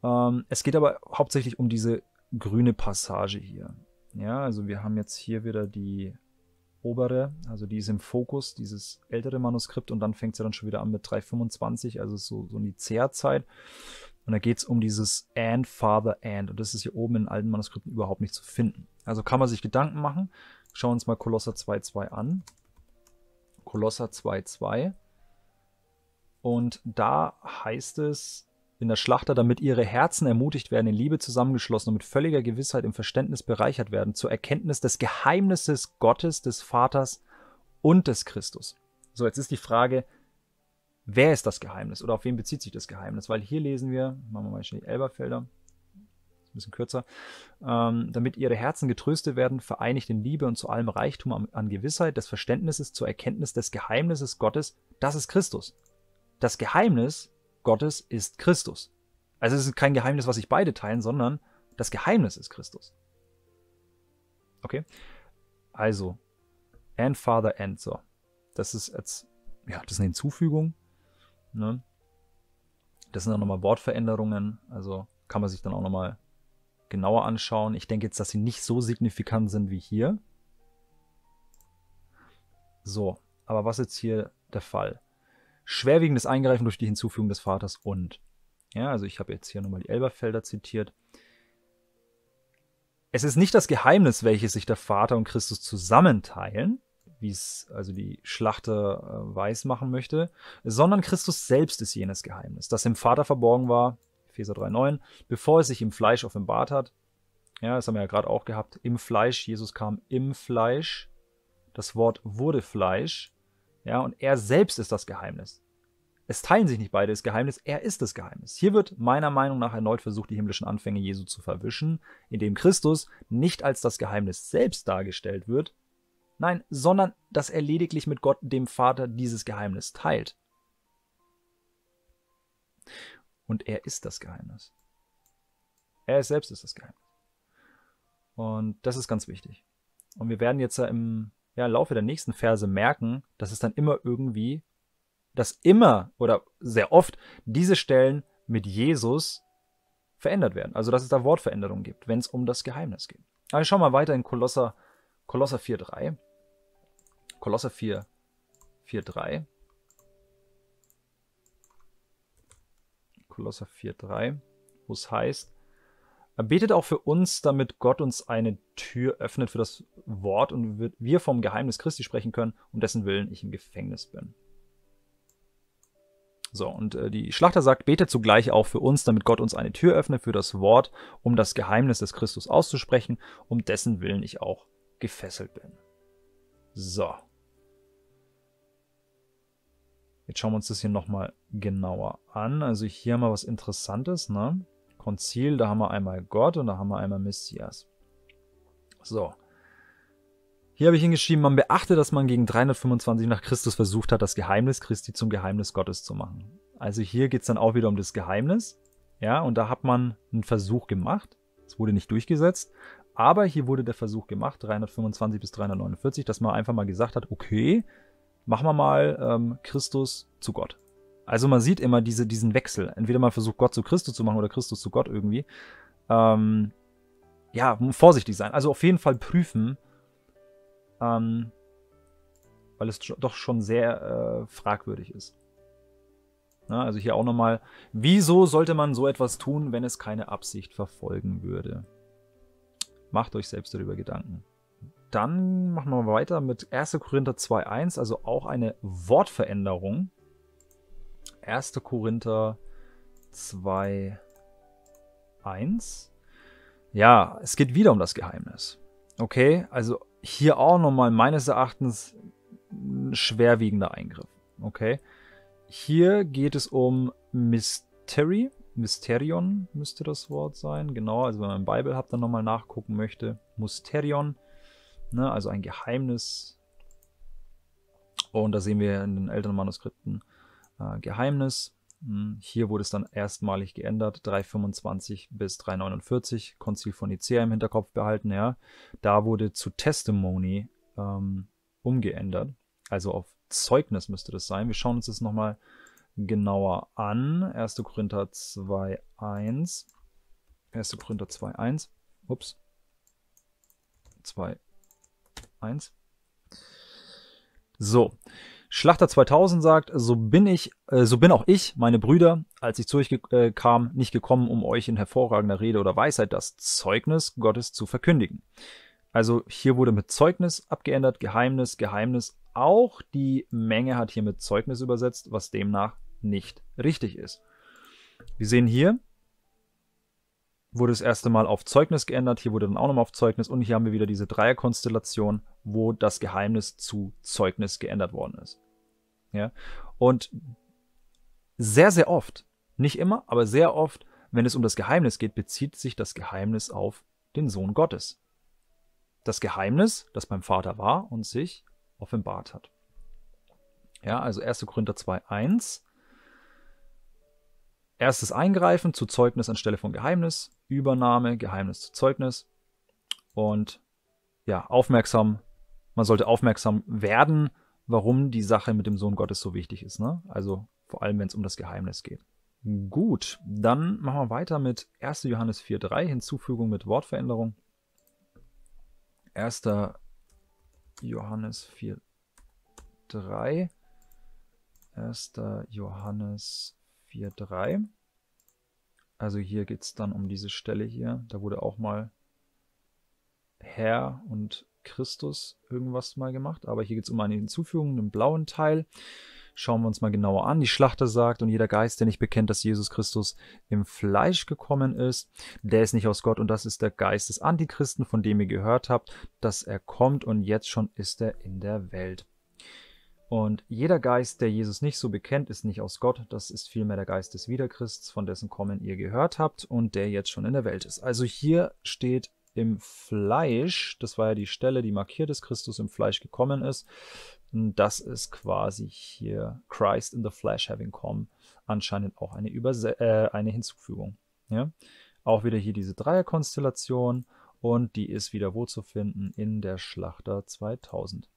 Ähm, es geht aber hauptsächlich um diese grüne Passage hier. Ja, also wir haben jetzt hier wieder die obere, also die ist im Fokus, dieses ältere Manuskript und dann fängt es ja dann schon wieder an mit 325, also so, so in die Zehr-Zeit. Und da geht es um dieses And, Father, And. Und das ist hier oben in alten Manuskripten überhaupt nicht zu finden. Also kann man sich Gedanken machen. Schauen wir uns mal Kolosser 2.2 an. Kolosser 2.2. Und da heißt es, in der Schlachter, damit ihre Herzen ermutigt werden, in Liebe zusammengeschlossen und mit völliger Gewissheit im Verständnis bereichert werden, zur Erkenntnis des Geheimnisses Gottes, des Vaters und des Christus. So, jetzt ist die Frage, wer ist das Geheimnis oder auf wen bezieht sich das Geheimnis? Weil hier lesen wir, machen wir mal schnell Elberfelder, ein bisschen kürzer, ähm, damit ihre Herzen getröstet werden, vereinigt in Liebe und zu allem Reichtum an, an Gewissheit des Verständnisses zur Erkenntnis des Geheimnisses Gottes, das ist Christus. Das Geheimnis Gottes ist Christus. Also es ist kein Geheimnis, was sich beide teilen, sondern das Geheimnis ist Christus. Okay? Also, and Father and so. Das ist jetzt, ja, das ist eine Hinzufügung. Ne? Das sind auch nochmal Wortveränderungen. Also kann man sich dann auch nochmal genauer anschauen. Ich denke jetzt, dass sie nicht so signifikant sind wie hier. So, aber was ist jetzt hier der Fall? schwerwiegendes Eingreifen durch die Hinzufügung des Vaters und. Ja, also ich habe jetzt hier nochmal die Elberfelder zitiert. Es ist nicht das Geheimnis, welches sich der Vater und Christus zusammenteilen, wie es also die Schlachter äh, weiß machen möchte, sondern Christus selbst ist jenes Geheimnis, das im Vater verborgen war, Epheser 3,9, bevor es sich im Fleisch offenbart hat. Ja, das haben wir ja gerade auch gehabt, im Fleisch, Jesus kam im Fleisch, das Wort wurde Fleisch, ja, und er selbst ist das Geheimnis. Es teilen sich nicht beide das Geheimnis, er ist das Geheimnis. Hier wird meiner Meinung nach erneut versucht, die himmlischen Anfänge Jesu zu verwischen, indem Christus nicht als das Geheimnis selbst dargestellt wird, nein, sondern dass er lediglich mit Gott, dem Vater, dieses Geheimnis teilt. Und er ist das Geheimnis. Er selbst ist das Geheimnis. Und das ist ganz wichtig. Und wir werden jetzt im ja, im Laufe der nächsten Verse merken, dass es dann immer irgendwie, dass immer oder sehr oft diese Stellen mit Jesus verändert werden. Also dass es da Wortveränderungen gibt, wenn es um das Geheimnis geht. Aber ich schaue mal weiter in Kolosser, Kolosser 4.3. Kolosser 4, 4.3. Kolosser 4.3, wo es heißt, er Betet auch für uns, damit Gott uns eine Tür öffnet für das Wort und wir vom Geheimnis Christi sprechen können, um dessen Willen ich im Gefängnis bin. So, und äh, die Schlachter sagt, betet zugleich auch für uns, damit Gott uns eine Tür öffnet für das Wort, um das Geheimnis des Christus auszusprechen, um dessen Willen ich auch gefesselt bin. So. Jetzt schauen wir uns das hier nochmal genauer an. Also hier haben wir was Interessantes, ne? Konzil, da haben wir einmal Gott und da haben wir einmal Messias. So. Hier habe ich hingeschrieben, man beachte, dass man gegen 325 nach Christus versucht hat, das Geheimnis Christi zum Geheimnis Gottes zu machen. Also hier geht es dann auch wieder um das Geheimnis. Ja, und da hat man einen Versuch gemacht. Es wurde nicht durchgesetzt. Aber hier wurde der Versuch gemacht, 325 bis 349, dass man einfach mal gesagt hat, okay, machen wir mal ähm, Christus zu Gott. Also man sieht immer diese, diesen Wechsel. Entweder man versucht Gott zu Christus zu machen oder Christus zu Gott irgendwie. Ähm, ja, vorsichtig sein. Also auf jeden Fall prüfen, ähm, weil es doch schon sehr äh, fragwürdig ist. Na, ne, also hier auch nochmal, wieso sollte man so etwas tun, wenn es keine Absicht verfolgen würde? Macht euch selbst darüber Gedanken. Dann machen wir weiter mit 1. Korinther 2.1, also auch eine Wortveränderung. 1. Korinther 2, 1. Ja, es geht wieder um das Geheimnis. Okay, also hier auch nochmal meines Erachtens ein schwerwiegender Eingriff. Okay, hier geht es um Mystery. Mysterion müsste das Wort sein. Genau, also wenn man Bibel habt, dann nochmal nachgucken möchte. Mysterion, ne, also ein Geheimnis. Und da sehen wir in den älteren Manuskripten äh, Geheimnis. Hm, hier wurde es dann erstmalig geändert, 325 bis 349, Konzil von Nicea im Hinterkopf behalten, ja. Da wurde zu Testimony ähm, umgeändert, also auf Zeugnis müsste das sein. Wir schauen uns das nochmal genauer an. 1. Korinther 2.1. 1. Korinther 2.1. Ups. 2.1. So, Schlachter 2000 sagt, so bin ich, äh, so bin auch ich, meine Brüder, als ich zu euch äh, kam, nicht gekommen, um euch in hervorragender Rede oder Weisheit das Zeugnis Gottes zu verkündigen. Also hier wurde mit Zeugnis abgeändert, Geheimnis, Geheimnis. Auch die Menge hat hier mit Zeugnis übersetzt, was demnach nicht richtig ist. Wir sehen hier, wurde das erste Mal auf Zeugnis geändert, hier wurde dann auch nochmal auf Zeugnis und hier haben wir wieder diese Dreierkonstellation, wo das Geheimnis zu Zeugnis geändert worden ist. Ja? Und sehr, sehr oft, nicht immer, aber sehr oft, wenn es um das Geheimnis geht, bezieht sich das Geheimnis auf den Sohn Gottes. Das Geheimnis, das beim Vater war und sich offenbart hat. Ja, also 1. Korinther 2, 1 erstes Eingreifen zu Zeugnis anstelle von Geheimnis, Übernahme, Geheimnis zu Zeugnis und ja, aufmerksam, man sollte aufmerksam werden, warum die Sache mit dem Sohn Gottes so wichtig ist. Ne? Also vor allem, wenn es um das Geheimnis geht. Gut, dann machen wir weiter mit 1. Johannes 4.3, Hinzufügung mit Wortveränderung. 1. Johannes 4.3. 1. Johannes 4, 3. Also hier geht es dann um diese Stelle hier. Da wurde auch mal Herr und Christus irgendwas mal gemacht. Aber hier geht es um eine Hinzufügung, einen blauen Teil. Schauen wir uns mal genauer an. Die Schlachter sagt, und jeder Geist, der nicht bekennt, dass Jesus Christus im Fleisch gekommen ist, der ist nicht aus Gott. Und das ist der Geist des Antichristen, von dem ihr gehört habt, dass er kommt und jetzt schon ist er in der Welt. Und jeder Geist, der Jesus nicht so bekennt, ist nicht aus Gott, das ist vielmehr der Geist des Wiederchrists, von dessen Kommen ihr gehört habt und der jetzt schon in der Welt ist. Also hier steht im Fleisch, das war ja die Stelle, die markiert ist, Christus im Fleisch gekommen ist. Das ist quasi hier Christ in the flesh having come, anscheinend auch eine, Überse äh, eine Hinzufügung. Ja? Auch wieder hier diese Dreierkonstellation und die ist wieder wo zu finden in der Schlachter 2000.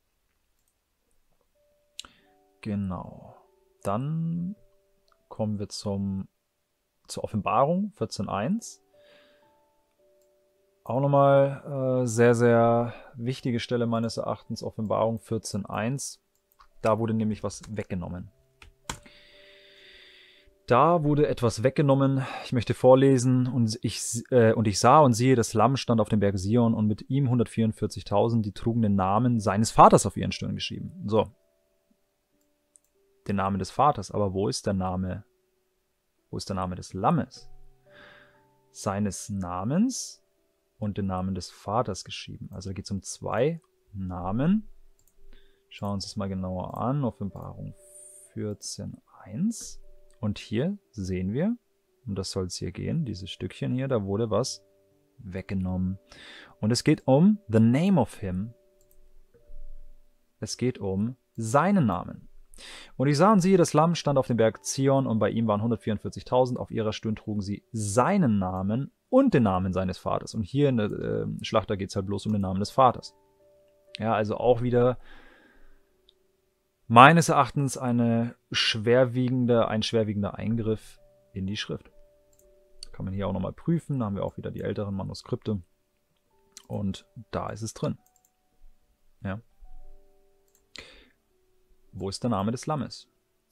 Genau. Dann kommen wir zum, zur Offenbarung 14.1. Auch nochmal äh, sehr, sehr wichtige Stelle meines Erachtens, Offenbarung 14.1. Da wurde nämlich was weggenommen. Da wurde etwas weggenommen. Ich möchte vorlesen. Und ich, äh, und ich sah und siehe, das Lamm stand auf dem Berg Sion und mit ihm 144.000, die trugen den Namen seines Vaters auf ihren Stirn geschrieben. So, den Namen des Vaters, aber wo ist der Name? Wo ist der Name des Lammes? Seines Namens und den Namen des Vaters geschrieben. Also da geht es um zwei Namen. Schauen wir uns das mal genauer an. Offenbarung 14.1. Und hier sehen wir, und das soll es hier gehen, dieses Stückchen hier, da wurde was weggenommen. Und es geht um the name of him. Es geht um seinen Namen. Und ich sah und siehe, das Lamm stand auf dem Berg Zion, und bei ihm waren 144.000, auf ihrer Stirn trugen sie seinen Namen und den Namen seines Vaters. Und hier in der äh, Schlachter geht es halt bloß um den Namen des Vaters. Ja, also auch wieder meines Erachtens eine schwerwiegende, ein schwerwiegender Eingriff in die Schrift. Kann man hier auch nochmal prüfen. Da haben wir auch wieder die älteren Manuskripte. Und da ist es drin. Ja wo ist der Name des Lammes?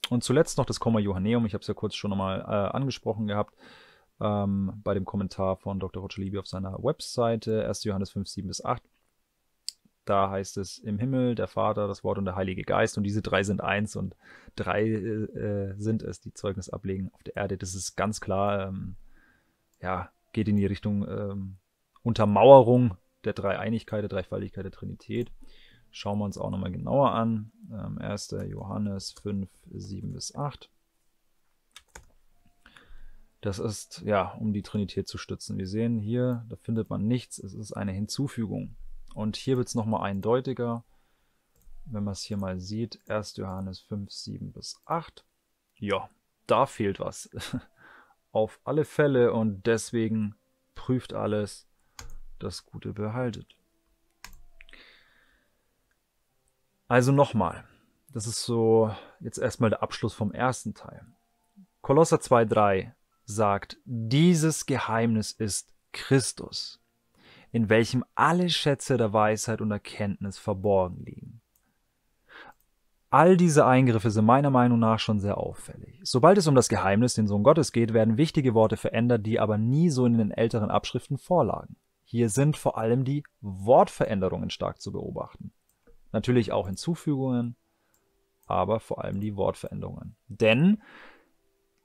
Und zuletzt noch das Komma Johanneum. Ich habe es ja kurz schon nochmal äh, angesprochen gehabt ähm, bei dem Kommentar von Dr. Roger Libby auf seiner Webseite 1. Johannes 5, 7 bis 8. Da heißt es im Himmel der Vater, das Wort und der Heilige Geist. Und diese drei sind eins und drei äh, äh, sind es, die Zeugnis ablegen auf der Erde. Das ist ganz klar, ähm, ja, geht in die Richtung ähm, Untermauerung der Dreieinigkeit, der Dreifaltigkeit, der Trinität schauen wir uns auch nochmal genauer an. Ähm, 1. Johannes 5, 7 bis 8. Das ist, ja, um die Trinität zu stützen. Wir sehen hier, da findet man nichts, es ist eine Hinzufügung. Und hier wird es nochmal eindeutiger, wenn man es hier mal sieht. 1. Johannes 5, 7 bis 8. Ja, da fehlt was. Auf alle Fälle und deswegen prüft alles, das Gute behaltet. Also nochmal, das ist so jetzt erstmal der Abschluss vom ersten Teil. Kolosser 2.3 sagt, dieses Geheimnis ist Christus, in welchem alle Schätze der Weisheit und Erkenntnis verborgen liegen. All diese Eingriffe sind meiner Meinung nach schon sehr auffällig. Sobald es um das Geheimnis, den Sohn Gottes geht, werden wichtige Worte verändert, die aber nie so in den älteren Abschriften vorlagen. Hier sind vor allem die Wortveränderungen stark zu beobachten. Natürlich auch Hinzufügungen, aber vor allem die Wortveränderungen. Denn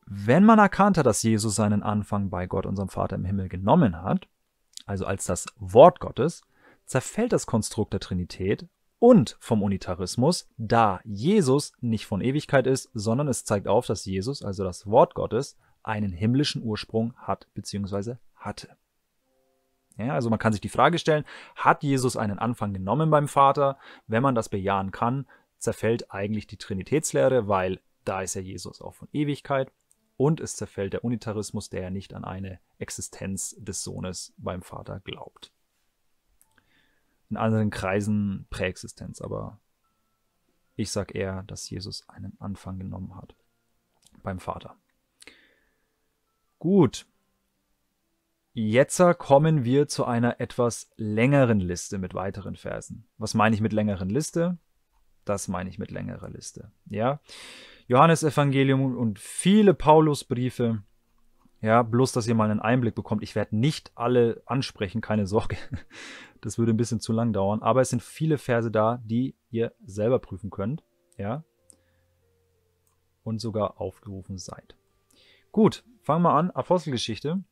wenn man erkannt hat, dass Jesus seinen Anfang bei Gott, unserem Vater im Himmel, genommen hat, also als das Wort Gottes, zerfällt das Konstrukt der Trinität und vom Unitarismus, da Jesus nicht von Ewigkeit ist, sondern es zeigt auf, dass Jesus, also das Wort Gottes, einen himmlischen Ursprung hat bzw. hatte. Ja, also man kann sich die Frage stellen, hat Jesus einen Anfang genommen beim Vater? Wenn man das bejahen kann, zerfällt eigentlich die Trinitätslehre, weil da ist ja Jesus auch von Ewigkeit. Und es zerfällt der Unitarismus, der ja nicht an eine Existenz des Sohnes beim Vater glaubt. In anderen Kreisen Präexistenz, aber ich sage eher, dass Jesus einen Anfang genommen hat beim Vater. Gut, Jetzt kommen wir zu einer etwas längeren Liste mit weiteren Versen. Was meine ich mit längeren Liste? Das meine ich mit längerer Liste. Ja, Johannesevangelium und viele Paulusbriefe. Ja, bloß, dass ihr mal einen Einblick bekommt. Ich werde nicht alle ansprechen, keine Sorge. Das würde ein bisschen zu lang dauern. Aber es sind viele Verse da, die ihr selber prüfen könnt. Ja. Und sogar aufgerufen seid. Gut, fangen wir an. Apostelgeschichte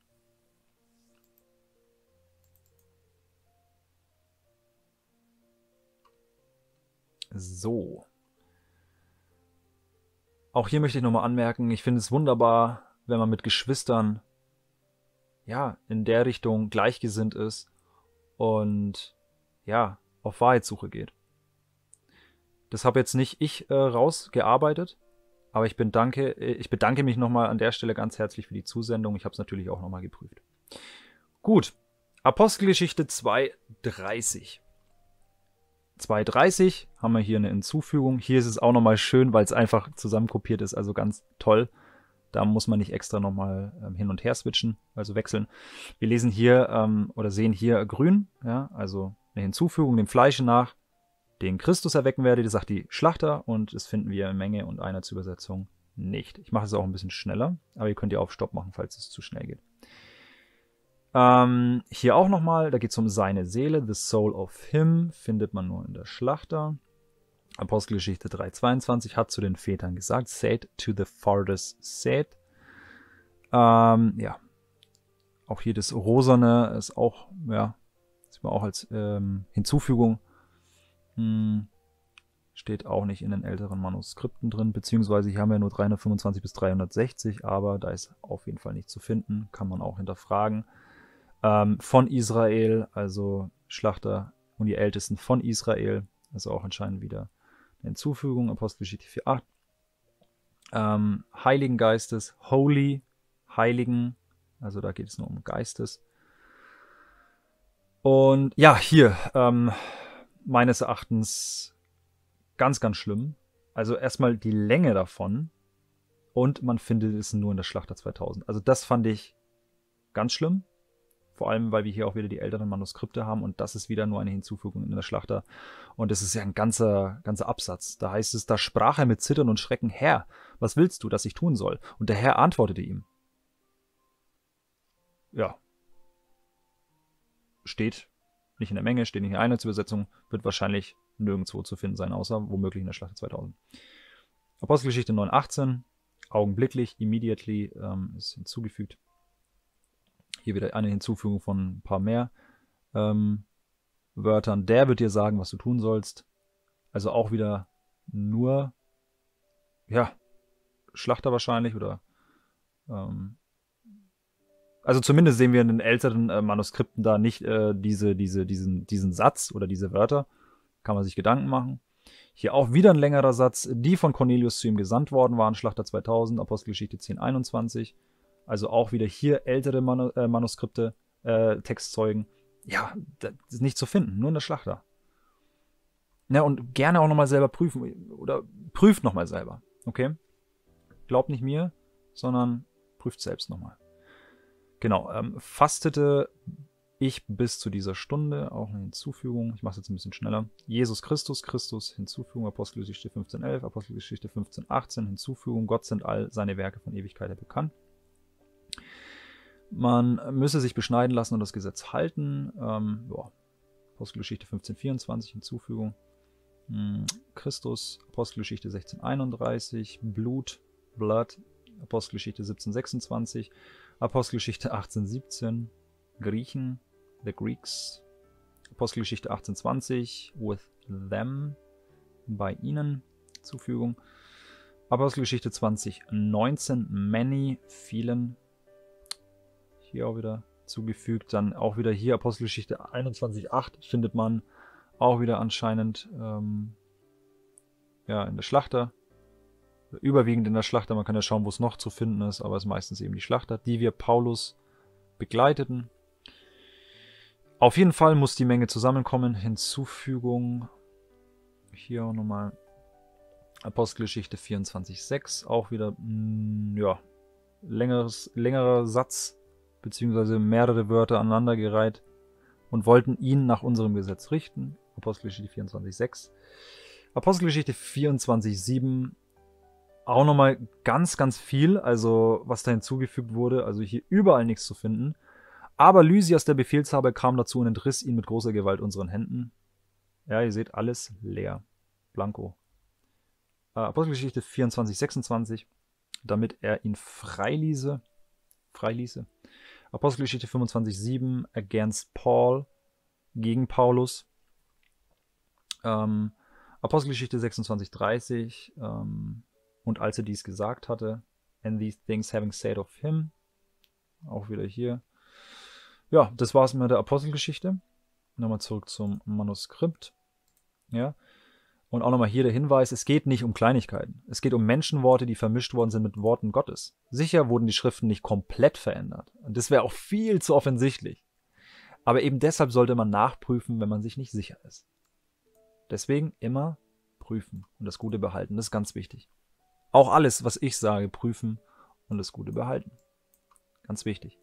So. Auch hier möchte ich nochmal anmerken, ich finde es wunderbar, wenn man mit Geschwistern ja, in der Richtung gleichgesinnt ist und ja, auf Wahrheitssuche geht. Das habe jetzt nicht ich äh, rausgearbeitet, aber ich, bin danke, äh, ich bedanke mich nochmal an der Stelle ganz herzlich für die Zusendung. Ich habe es natürlich auch nochmal geprüft. Gut, Apostelgeschichte 2, 30. 230 haben wir hier eine Hinzufügung. Hier ist es auch nochmal schön, weil es einfach zusammenkopiert ist, also ganz toll. Da muss man nicht extra nochmal ähm, hin und her switchen, also wechseln. Wir lesen hier ähm, oder sehen hier grün, ja, also eine Hinzufügung dem Fleische nach, den Christus erwecken werde, das sagt die Schlachter und das finden wir in Menge und Einheitsübersetzung nicht. Ich mache es auch ein bisschen schneller, aber ihr könnt ja auf Stopp machen, falls es zu schnell geht. Ähm, hier auch nochmal, da geht es um seine Seele, The Soul of Him, findet man nur in der Schlachter. Apostelgeschichte 3,22 hat zu den Vätern gesagt, Said to the farthest Said. Ähm, ja, auch hier das Rosane ist auch, ja, sieht man auch als ähm, Hinzufügung. Hm, steht auch nicht in den älteren Manuskripten drin, beziehungsweise hier haben wir nur 325 bis 360, aber da ist auf jeden Fall nicht zu finden, kann man auch hinterfragen ähm, von Israel, also Schlachter und die Ältesten von Israel. Also auch anscheinend wieder eine Hinzufügung, Apostelgeschichte 4.8. Ähm, Heiligen Geistes, Holy, Heiligen, also da geht es nur um Geistes. Und ja, hier, ähm, meines Erachtens ganz, ganz schlimm. Also erstmal die Länge davon und man findet es nur in der Schlachter 2000. Also das fand ich ganz schlimm. Vor allem, weil wir hier auch wieder die älteren Manuskripte haben und das ist wieder nur eine Hinzufügung in der Schlachter. Und das ist ja ein ganzer, ganzer Absatz. Da heißt es, da sprach er mit Zittern und Schrecken, Herr, was willst du, dass ich tun soll? Und der Herr antwortete ihm. Ja. Steht nicht in der Menge, steht nicht in der Einheitsübersetzung, wird wahrscheinlich nirgendwo zu finden sein, außer womöglich in der Schlacht 2000. Apostelgeschichte 9,18, augenblicklich, immediately ähm, ist hinzugefügt. Hier wieder eine Hinzufügung von ein paar mehr ähm, Wörtern. Der wird dir sagen, was du tun sollst. Also auch wieder nur, ja, Schlachter wahrscheinlich oder. Ähm, also zumindest sehen wir in den älteren äh, Manuskripten da nicht äh, diese, diese, diesen, diesen Satz oder diese Wörter. Kann man sich Gedanken machen. Hier auch wieder ein längerer Satz. Die von Cornelius zu ihm gesandt worden waren, Schlachter 2000, Apostelgeschichte 10, 21. Also auch wieder hier ältere Manu äh, Manuskripte, äh, Textzeugen. Ja, das ist nicht zu finden, nur in der Schlachter. Ja, und gerne auch nochmal selber prüfen. Oder prüft nochmal selber. Okay? Glaubt nicht mir, sondern prüft selbst nochmal. Genau, ähm, fastete ich bis zu dieser Stunde, auch eine Hinzufügung, ich mache es jetzt ein bisschen schneller. Jesus Christus, Christus, Hinzufügung, Apostelgeschichte 15.11, Apostelgeschichte 15.18, Hinzufügung, Gott sind all seine Werke von Ewigkeit her bekannt. Man müsse sich beschneiden lassen und das Gesetz halten. Ähm, boah. Apostelgeschichte 1524, Hinzufügung. Hm, Christus, Apostelgeschichte 1631, Blut, Blood, Apostelgeschichte 1726, Apostelgeschichte 1817, Griechen, The Greeks, Apostelgeschichte 1820, With Them, bei ihnen, Zufügung. Apostelgeschichte 2019, Many, vielen, hier auch wieder zugefügt. Dann auch wieder hier Apostelgeschichte 21.8 findet man auch wieder anscheinend ähm, ja, in der Schlachter. Überwiegend in der Schlachter, man kann ja schauen, wo es noch zu finden ist, aber es ist meistens eben die Schlachter, die wir Paulus begleiteten. Auf jeden Fall muss die Menge zusammenkommen. Hinzufügung hier auch nochmal Apostelgeschichte 24.6, auch wieder mh, mm, ja, längeres, längerer Satz beziehungsweise mehrere Wörter aneinandergereiht und wollten ihn nach unserem Gesetz richten. Apostelgeschichte 24,6. Apostelgeschichte 24,7. Auch nochmal ganz, ganz viel, also was da hinzugefügt wurde. Also hier überall nichts zu finden. Aber Lysias, der Befehlshaber, kam dazu und entriss ihn mit großer Gewalt unseren Händen. Ja, ihr seht, alles leer. Blanko. Äh, Apostelgeschichte 24, 26. Damit er ihn freiließe freiließe. Apostelgeschichte 25,7 against Paul, gegen Paulus. Ähm, Apostelgeschichte 26,30 ähm, und als er dies gesagt hatte, and these things having said of him, auch wieder hier. Ja, das war es mit der Apostelgeschichte. Nochmal zurück zum Manuskript. Ja, und auch nochmal hier der Hinweis, es geht nicht um Kleinigkeiten. Es geht um Menschenworte, die vermischt worden sind mit Worten Gottes. Sicher wurden die Schriften nicht komplett verändert. Und das wäre auch viel zu offensichtlich. Aber eben deshalb sollte man nachprüfen, wenn man sich nicht sicher ist. Deswegen immer prüfen und das Gute behalten. Das ist ganz wichtig. Auch alles, was ich sage, prüfen und das Gute behalten. Ganz wichtig.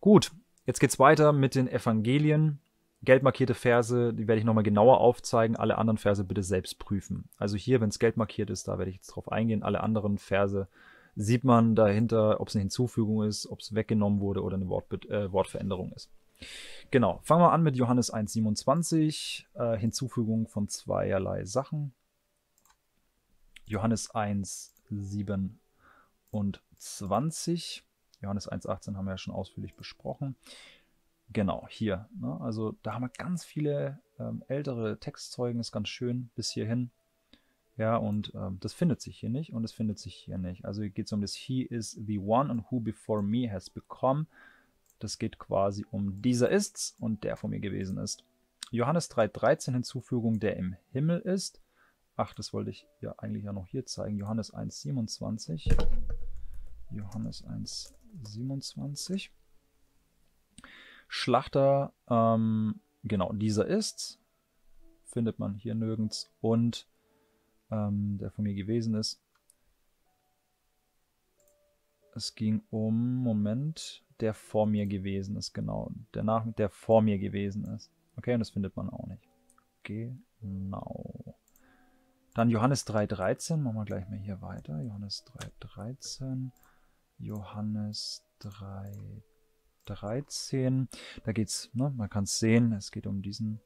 Gut, jetzt geht's weiter mit den Evangelien gelb markierte Verse, die werde ich nochmal genauer aufzeigen. Alle anderen Verse bitte selbst prüfen. Also hier, wenn es gelb markiert ist, da werde ich jetzt drauf eingehen. Alle anderen Verse sieht man dahinter, ob es eine Hinzufügung ist, ob es weggenommen wurde oder eine Wort, äh, Wortveränderung ist. Genau, fangen wir an mit Johannes 1,27, äh, Hinzufügung von zweierlei Sachen. Johannes 1,27, Johannes 1,18 haben wir ja schon ausführlich besprochen. Genau, hier. Ne? Also da haben wir ganz viele ähm, ältere Textzeugen, ist ganz schön bis hierhin. Ja, und ähm, das findet sich hier nicht und es findet sich hier nicht. Also hier geht es um das He is the one and who before me has become. Das geht quasi um dieser ist's und der von mir gewesen ist. Johannes 3,13 Hinzufügung, der im Himmel ist. Ach, das wollte ich ja eigentlich ja noch hier zeigen. Johannes 1,27. Johannes 1,27. Schlachter, ähm, genau, dieser ist's. Findet man hier nirgends. Und ähm, der von mir gewesen ist. Es ging um, Moment, der vor mir gewesen ist, genau. Der Nach der vor mir gewesen ist. Okay, und das findet man auch nicht. Genau. Dann Johannes 3,13. Machen wir gleich mal hier weiter. Johannes 3,13. Johannes 3,13. 13. Da geht's, ne, man kann es sehen, es geht um diesen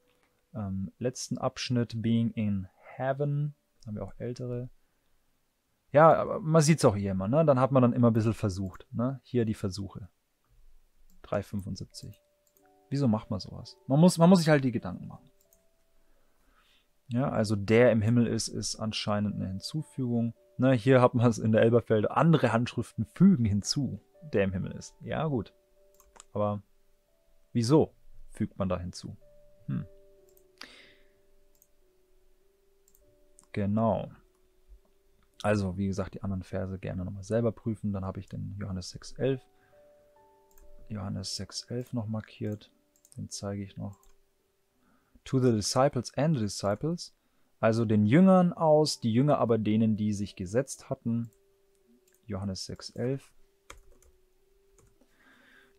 ähm, letzten Abschnitt, Being in Heaven. Da haben wir auch ältere. Ja, aber man sieht es auch hier immer, ne? Dann hat man dann immer ein bisschen versucht. Ne? Hier die Versuche. 3,75. Wieso macht man sowas? Man muss, man muss sich halt die Gedanken machen. Ja, also der im Himmel ist, ist anscheinend eine Hinzufügung. Ne, hier hat man es in der Elberfelde. Andere Handschriften fügen hinzu, der im Himmel ist. Ja, gut. Aber wieso fügt man da hinzu? Hm. Genau. Also, wie gesagt, die anderen Verse gerne nochmal selber prüfen. Dann habe ich den Johannes 6.11. Johannes 6.11 noch markiert. Den zeige ich noch. To the disciples and the disciples. Also den Jüngern aus, die Jünger aber denen, die sich gesetzt hatten. Johannes 6.11.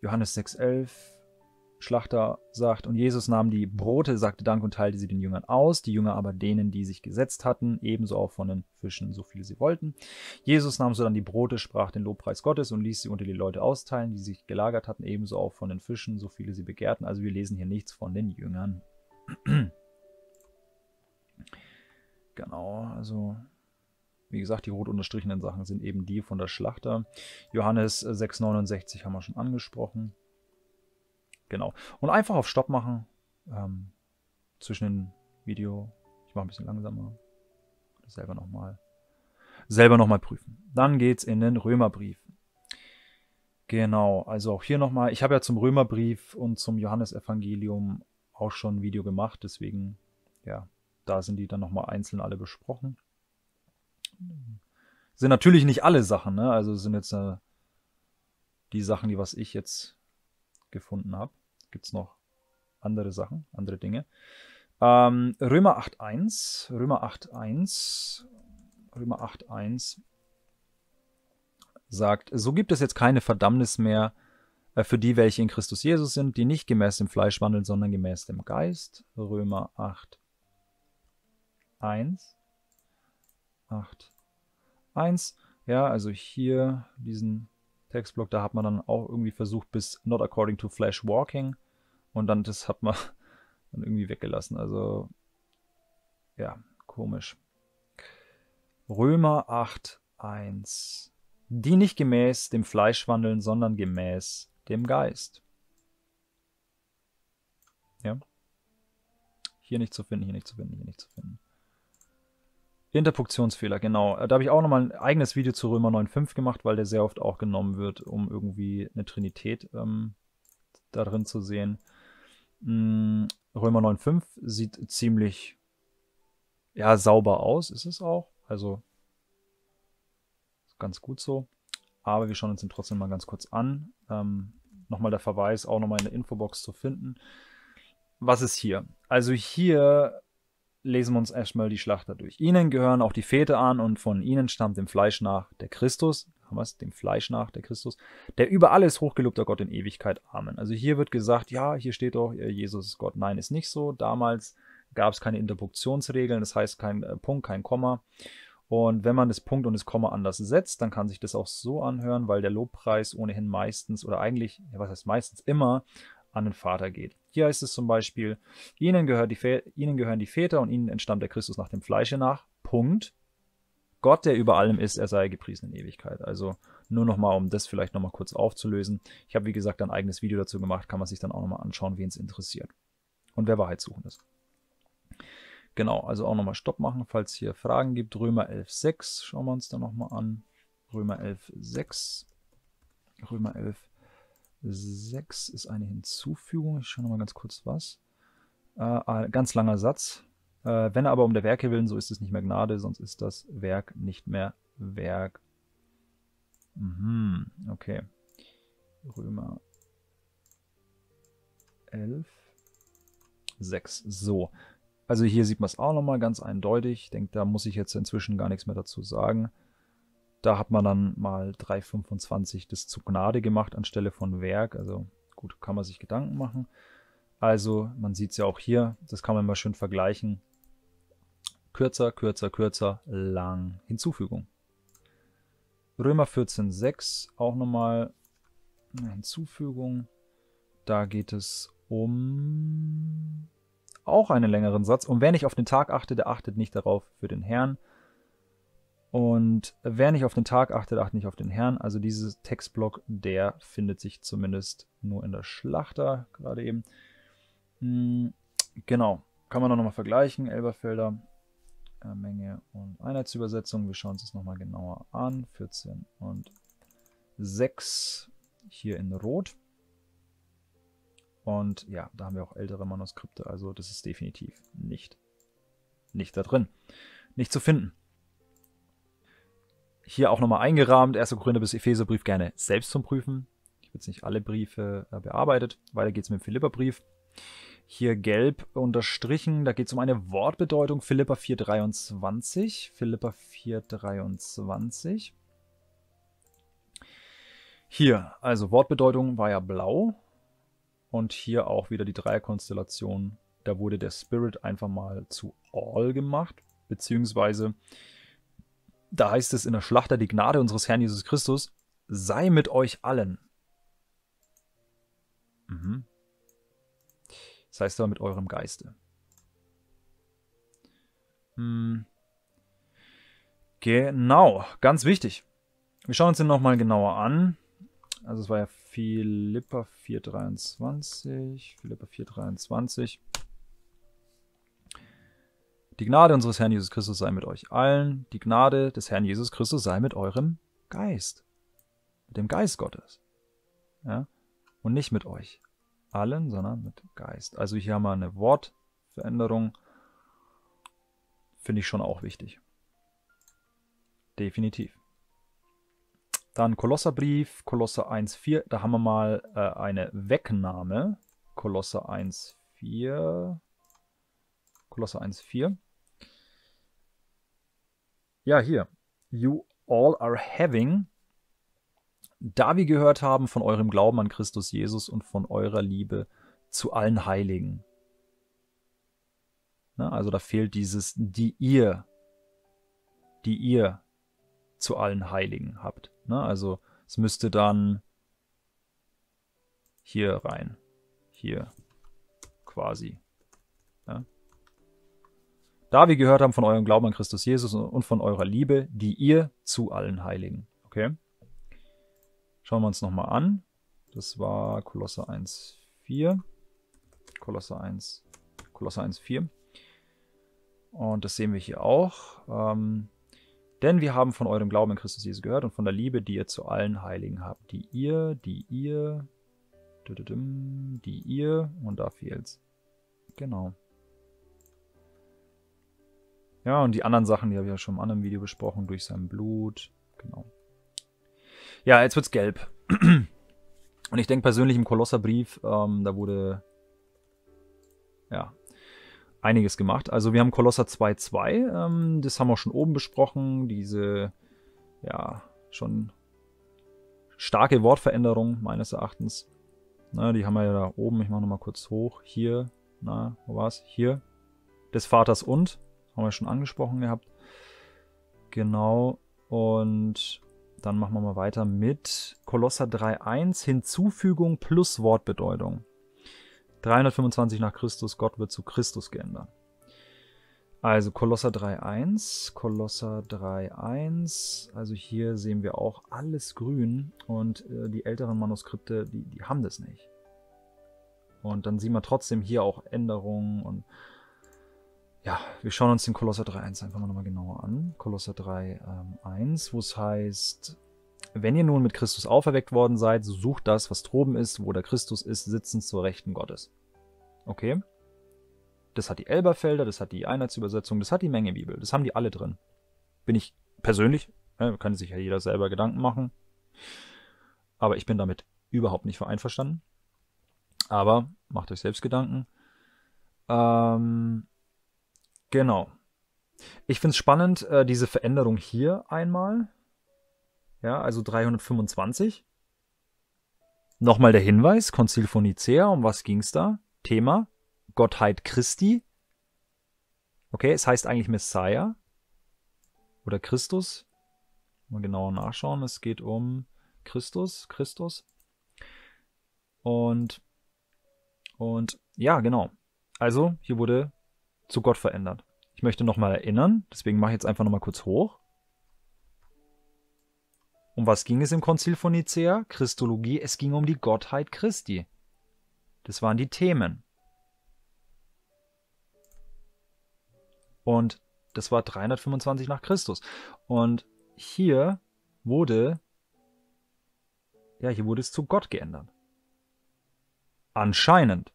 Johannes 6,11. Schlachter sagt, und Jesus nahm die Brote, sagte Dank und teilte sie den Jüngern aus, die Jünger aber denen, die sich gesetzt hatten, ebenso auch von den Fischen, so viel sie wollten. Jesus nahm so dann die Brote, sprach den Lobpreis Gottes und ließ sie unter die Leute austeilen, die sich gelagert hatten, ebenso auch von den Fischen, so viele sie begehrten. Also wir lesen hier nichts von den Jüngern. genau, also wie gesagt, die rot unterstrichenen Sachen sind eben die von der Schlachter. Johannes 669 äh, haben wir schon angesprochen. Genau. Und einfach auf Stopp machen ähm, zwischen den Video. Ich mache ein bisschen langsamer. selber nochmal. Selber nochmal prüfen. Dann geht's in den Römerbrief. Genau, also auch hier nochmal. Ich habe ja zum Römerbrief und zum Johannesevangelium auch schon ein Video gemacht, deswegen, ja, da sind die dann nochmal einzeln alle besprochen. Sind natürlich nicht alle Sachen, ne? Also sind jetzt äh, die Sachen, die was ich jetzt gefunden habe. Gibt es noch andere Sachen, andere Dinge. Ähm, Römer 8.1, Römer 8.1, Römer 8.1 sagt, so gibt es jetzt keine Verdammnis mehr äh, für die, welche in Christus Jesus sind, die nicht gemäß dem Fleisch wandeln, sondern gemäß dem Geist. Römer 8.1, 1, 1. Ja, also hier diesen Textblock, da hat man dann auch irgendwie versucht bis not according to Flash Walking und dann das hat man dann irgendwie weggelassen. Also ja, komisch. Römer 8, 1. Die nicht gemäß dem Fleisch wandeln, sondern gemäß dem Geist. Ja. Hier nicht zu finden, hier nicht zu finden, hier nicht zu finden. Interpunktionsfehler, genau. Äh, da habe ich auch nochmal ein eigenes Video zu Römer 9.5 gemacht, weil der sehr oft auch genommen wird, um irgendwie eine Trinität ähm, da drin zu sehen. Mm, Römer 9.5 sieht ziemlich ja, sauber aus, ist es auch. Also ganz gut so. Aber wir schauen uns den trotzdem mal ganz kurz an. Ähm, nochmal der Verweis, auch nochmal in der Infobox zu finden. Was ist hier? Also hier lesen wir uns erstmal die Schlacht dadurch. Ihnen gehören auch die Väter an und von ihnen stammt dem Fleisch nach der Christus, haben wir es, dem Fleisch nach der Christus, der über alles hochgelobter Gott in Ewigkeit. Amen. Also hier wird gesagt, ja, hier steht doch, äh, Jesus ist Gott. Nein, ist nicht so. Damals gab es keine Interpunktionsregeln, das heißt kein äh, Punkt, kein Komma. Und wenn man das Punkt und das Komma anders setzt, dann kann sich das auch so anhören, weil der Lobpreis ohnehin meistens oder eigentlich, was heißt meistens immer, an den Vater geht. Hier heißt es zum Beispiel, ihnen, ihnen gehören die Väter und ihnen entstammt der Christus nach dem Fleische nach. Punkt. Gott, der über allem ist, er sei gepriesen in Ewigkeit. Also nur nochmal, um das vielleicht nochmal kurz aufzulösen. Ich habe, wie gesagt, ein eigenes Video dazu gemacht, kann man sich dann auch nochmal anschauen, wen es interessiert. Und wer Wahrheit suchen ist. Genau, also auch nochmal Stopp machen, falls hier Fragen gibt. Römer 11.6, schauen wir uns dann nochmal an. Römer 11.6. Römer 11,6. 6 ist eine Hinzufügung. Ich schaue nochmal ganz kurz was. Äh, ah, ganz langer Satz. Äh, wenn aber um der Werke willen, so ist es nicht mehr Gnade, sonst ist das Werk nicht mehr Werk. Mhm, okay. Römer 11, 6. So. Also hier sieht man es auch nochmal ganz eindeutig. Ich denke, da muss ich jetzt inzwischen gar nichts mehr dazu sagen. Da hat man dann mal 3,25 das zu Gnade gemacht anstelle von Werk. Also gut, kann man sich Gedanken machen. Also man sieht es ja auch hier, das kann man mal schön vergleichen. Kürzer, kürzer, kürzer, lang. Hinzufügung. Römer 14,6 auch nochmal Hinzufügung. Da geht es um auch einen längeren Satz. Und wer nicht auf den Tag achtet, der achtet nicht darauf für den Herrn. Und wer nicht auf den Tag achtet, achtet nicht auf den Herrn. Also dieses Textblock, der findet sich zumindest nur in der Schlachter gerade eben. Hm, genau, kann man auch nochmal vergleichen. Elberfelder äh, Menge und Einheitsübersetzung. Wir schauen uns das nochmal genauer an. 14 und 6 hier in Rot. Und ja, da haben wir auch ältere Manuskripte, also das ist definitiv nicht, nicht da drin. Nicht zu finden hier auch nochmal eingerahmt. 1. Korinther bis Epheserbrief gerne selbst zum Prüfen. Ich habe jetzt nicht alle Briefe äh, bearbeitet. Weiter geht es mit dem Philipperbrief. Hier gelb unterstrichen, da geht es um eine Wortbedeutung. Philippa 4,23. Philippa 4,23. Hier, also Wortbedeutung war ja blau. Und hier auch wieder die Dreierkonstellation. Da wurde der Spirit einfach mal zu All gemacht. Beziehungsweise da heißt es in der Schlachter, die Gnade unseres Herrn Jesus Christus sei mit euch allen. Mhm. Das heißt aber mit eurem Geiste. Hm. Genau, ganz wichtig. Wir schauen uns den nochmal genauer an. Also es war ja Philippa 4,23. Philippa 4,23. Die Gnade unseres Herrn Jesus Christus sei mit euch allen. Die Gnade des Herrn Jesus Christus sei mit eurem Geist. Mit dem Geist Gottes. Ja? Und nicht mit euch allen, sondern mit Geist. Also hier haben wir eine Wortveränderung. Finde ich schon auch wichtig. Definitiv. Dann Kolosserbrief, Kolosser 1,4. Da haben wir mal äh, eine Wegnahme. Kolosser 1,4. Kolosser 1,4. Ja, hier. You all are having. Da wir gehört haben von eurem Glauben an Christus Jesus und von eurer Liebe zu allen Heiligen. Na, also da fehlt dieses, die ihr, die ihr zu allen Heiligen habt. Na, also es müsste dann hier rein. Hier quasi. Ja da wir gehört haben von eurem Glauben an Christus Jesus und von eurer Liebe, die ihr zu allen Heiligen. Okay? Schauen wir uns nochmal an. Das war Kolosse 1,4. Kolosse 1, Kolosse 1,4. Und das sehen wir hier auch. Ähm, denn wir haben von eurem Glauben an Christus Jesus gehört und von der Liebe, die ihr zu allen Heiligen habt. Die ihr, die ihr, die ihr, und da fehlt's. Genau. Ja, und die anderen Sachen, die habe ich ja schon im anderen Video besprochen, durch sein Blut. Genau. Ja, jetzt wird's gelb. Und ich denke persönlich im Kolosserbrief, ähm, da wurde ja einiges gemacht. Also wir haben Kolosser 2.2, ähm, das haben wir schon oben besprochen, diese ja schon starke Wortveränderung meines Erachtens. Na, die haben wir ja da oben, ich mache nochmal kurz hoch, hier, na, wo war's? Hier, des Vaters und, haben wir schon angesprochen gehabt. Genau. Und dann machen wir mal weiter mit Kolosser 3.1, Hinzufügung plus Wortbedeutung. 325 nach Christus, Gott wird zu Christus geändert. Also Kolosser 3.1, Kolosser 3.1, also hier sehen wir auch alles grün und äh, die älteren Manuskripte, die, die haben das nicht. Und dann sieht man trotzdem hier auch Änderungen und ja, wir schauen uns den Kolosser 3.1 einfach mal nochmal genauer an. Kolosser 3.1, ähm, wo es heißt, wenn ihr nun mit Christus auferweckt worden seid, so sucht das, was droben ist, wo der Christus ist, sitzend zur Rechten Gottes. Okay? Das hat die Elberfelder, das hat die Einheitsübersetzung, das hat die Menge Bibel. Das haben die alle drin. Bin ich persönlich, ja, ne, kann sich ja jeder selber Gedanken machen. Aber ich bin damit überhaupt nicht vereinverstanden. Aber macht euch selbst Gedanken. Ähm, Genau. Ich finde es spannend, äh, diese Veränderung hier einmal. Ja, also 325. Nochmal der Hinweis, Konzil von Nicea, um was ging es da? Thema, Gottheit Christi. Okay, es heißt eigentlich Messiah oder Christus. Mal genauer nachschauen, es geht um Christus, Christus. Und, und ja, genau. Also, hier wurde zu Gott verändert. Ich möchte nochmal erinnern, deswegen mache ich jetzt einfach nochmal kurz hoch. Um was ging es im Konzil von Nicea? Christologie, es ging um die Gottheit Christi. Das waren die Themen. Und das war 325 nach Christus. Und hier wurde, ja, hier wurde es zu Gott geändert. Anscheinend.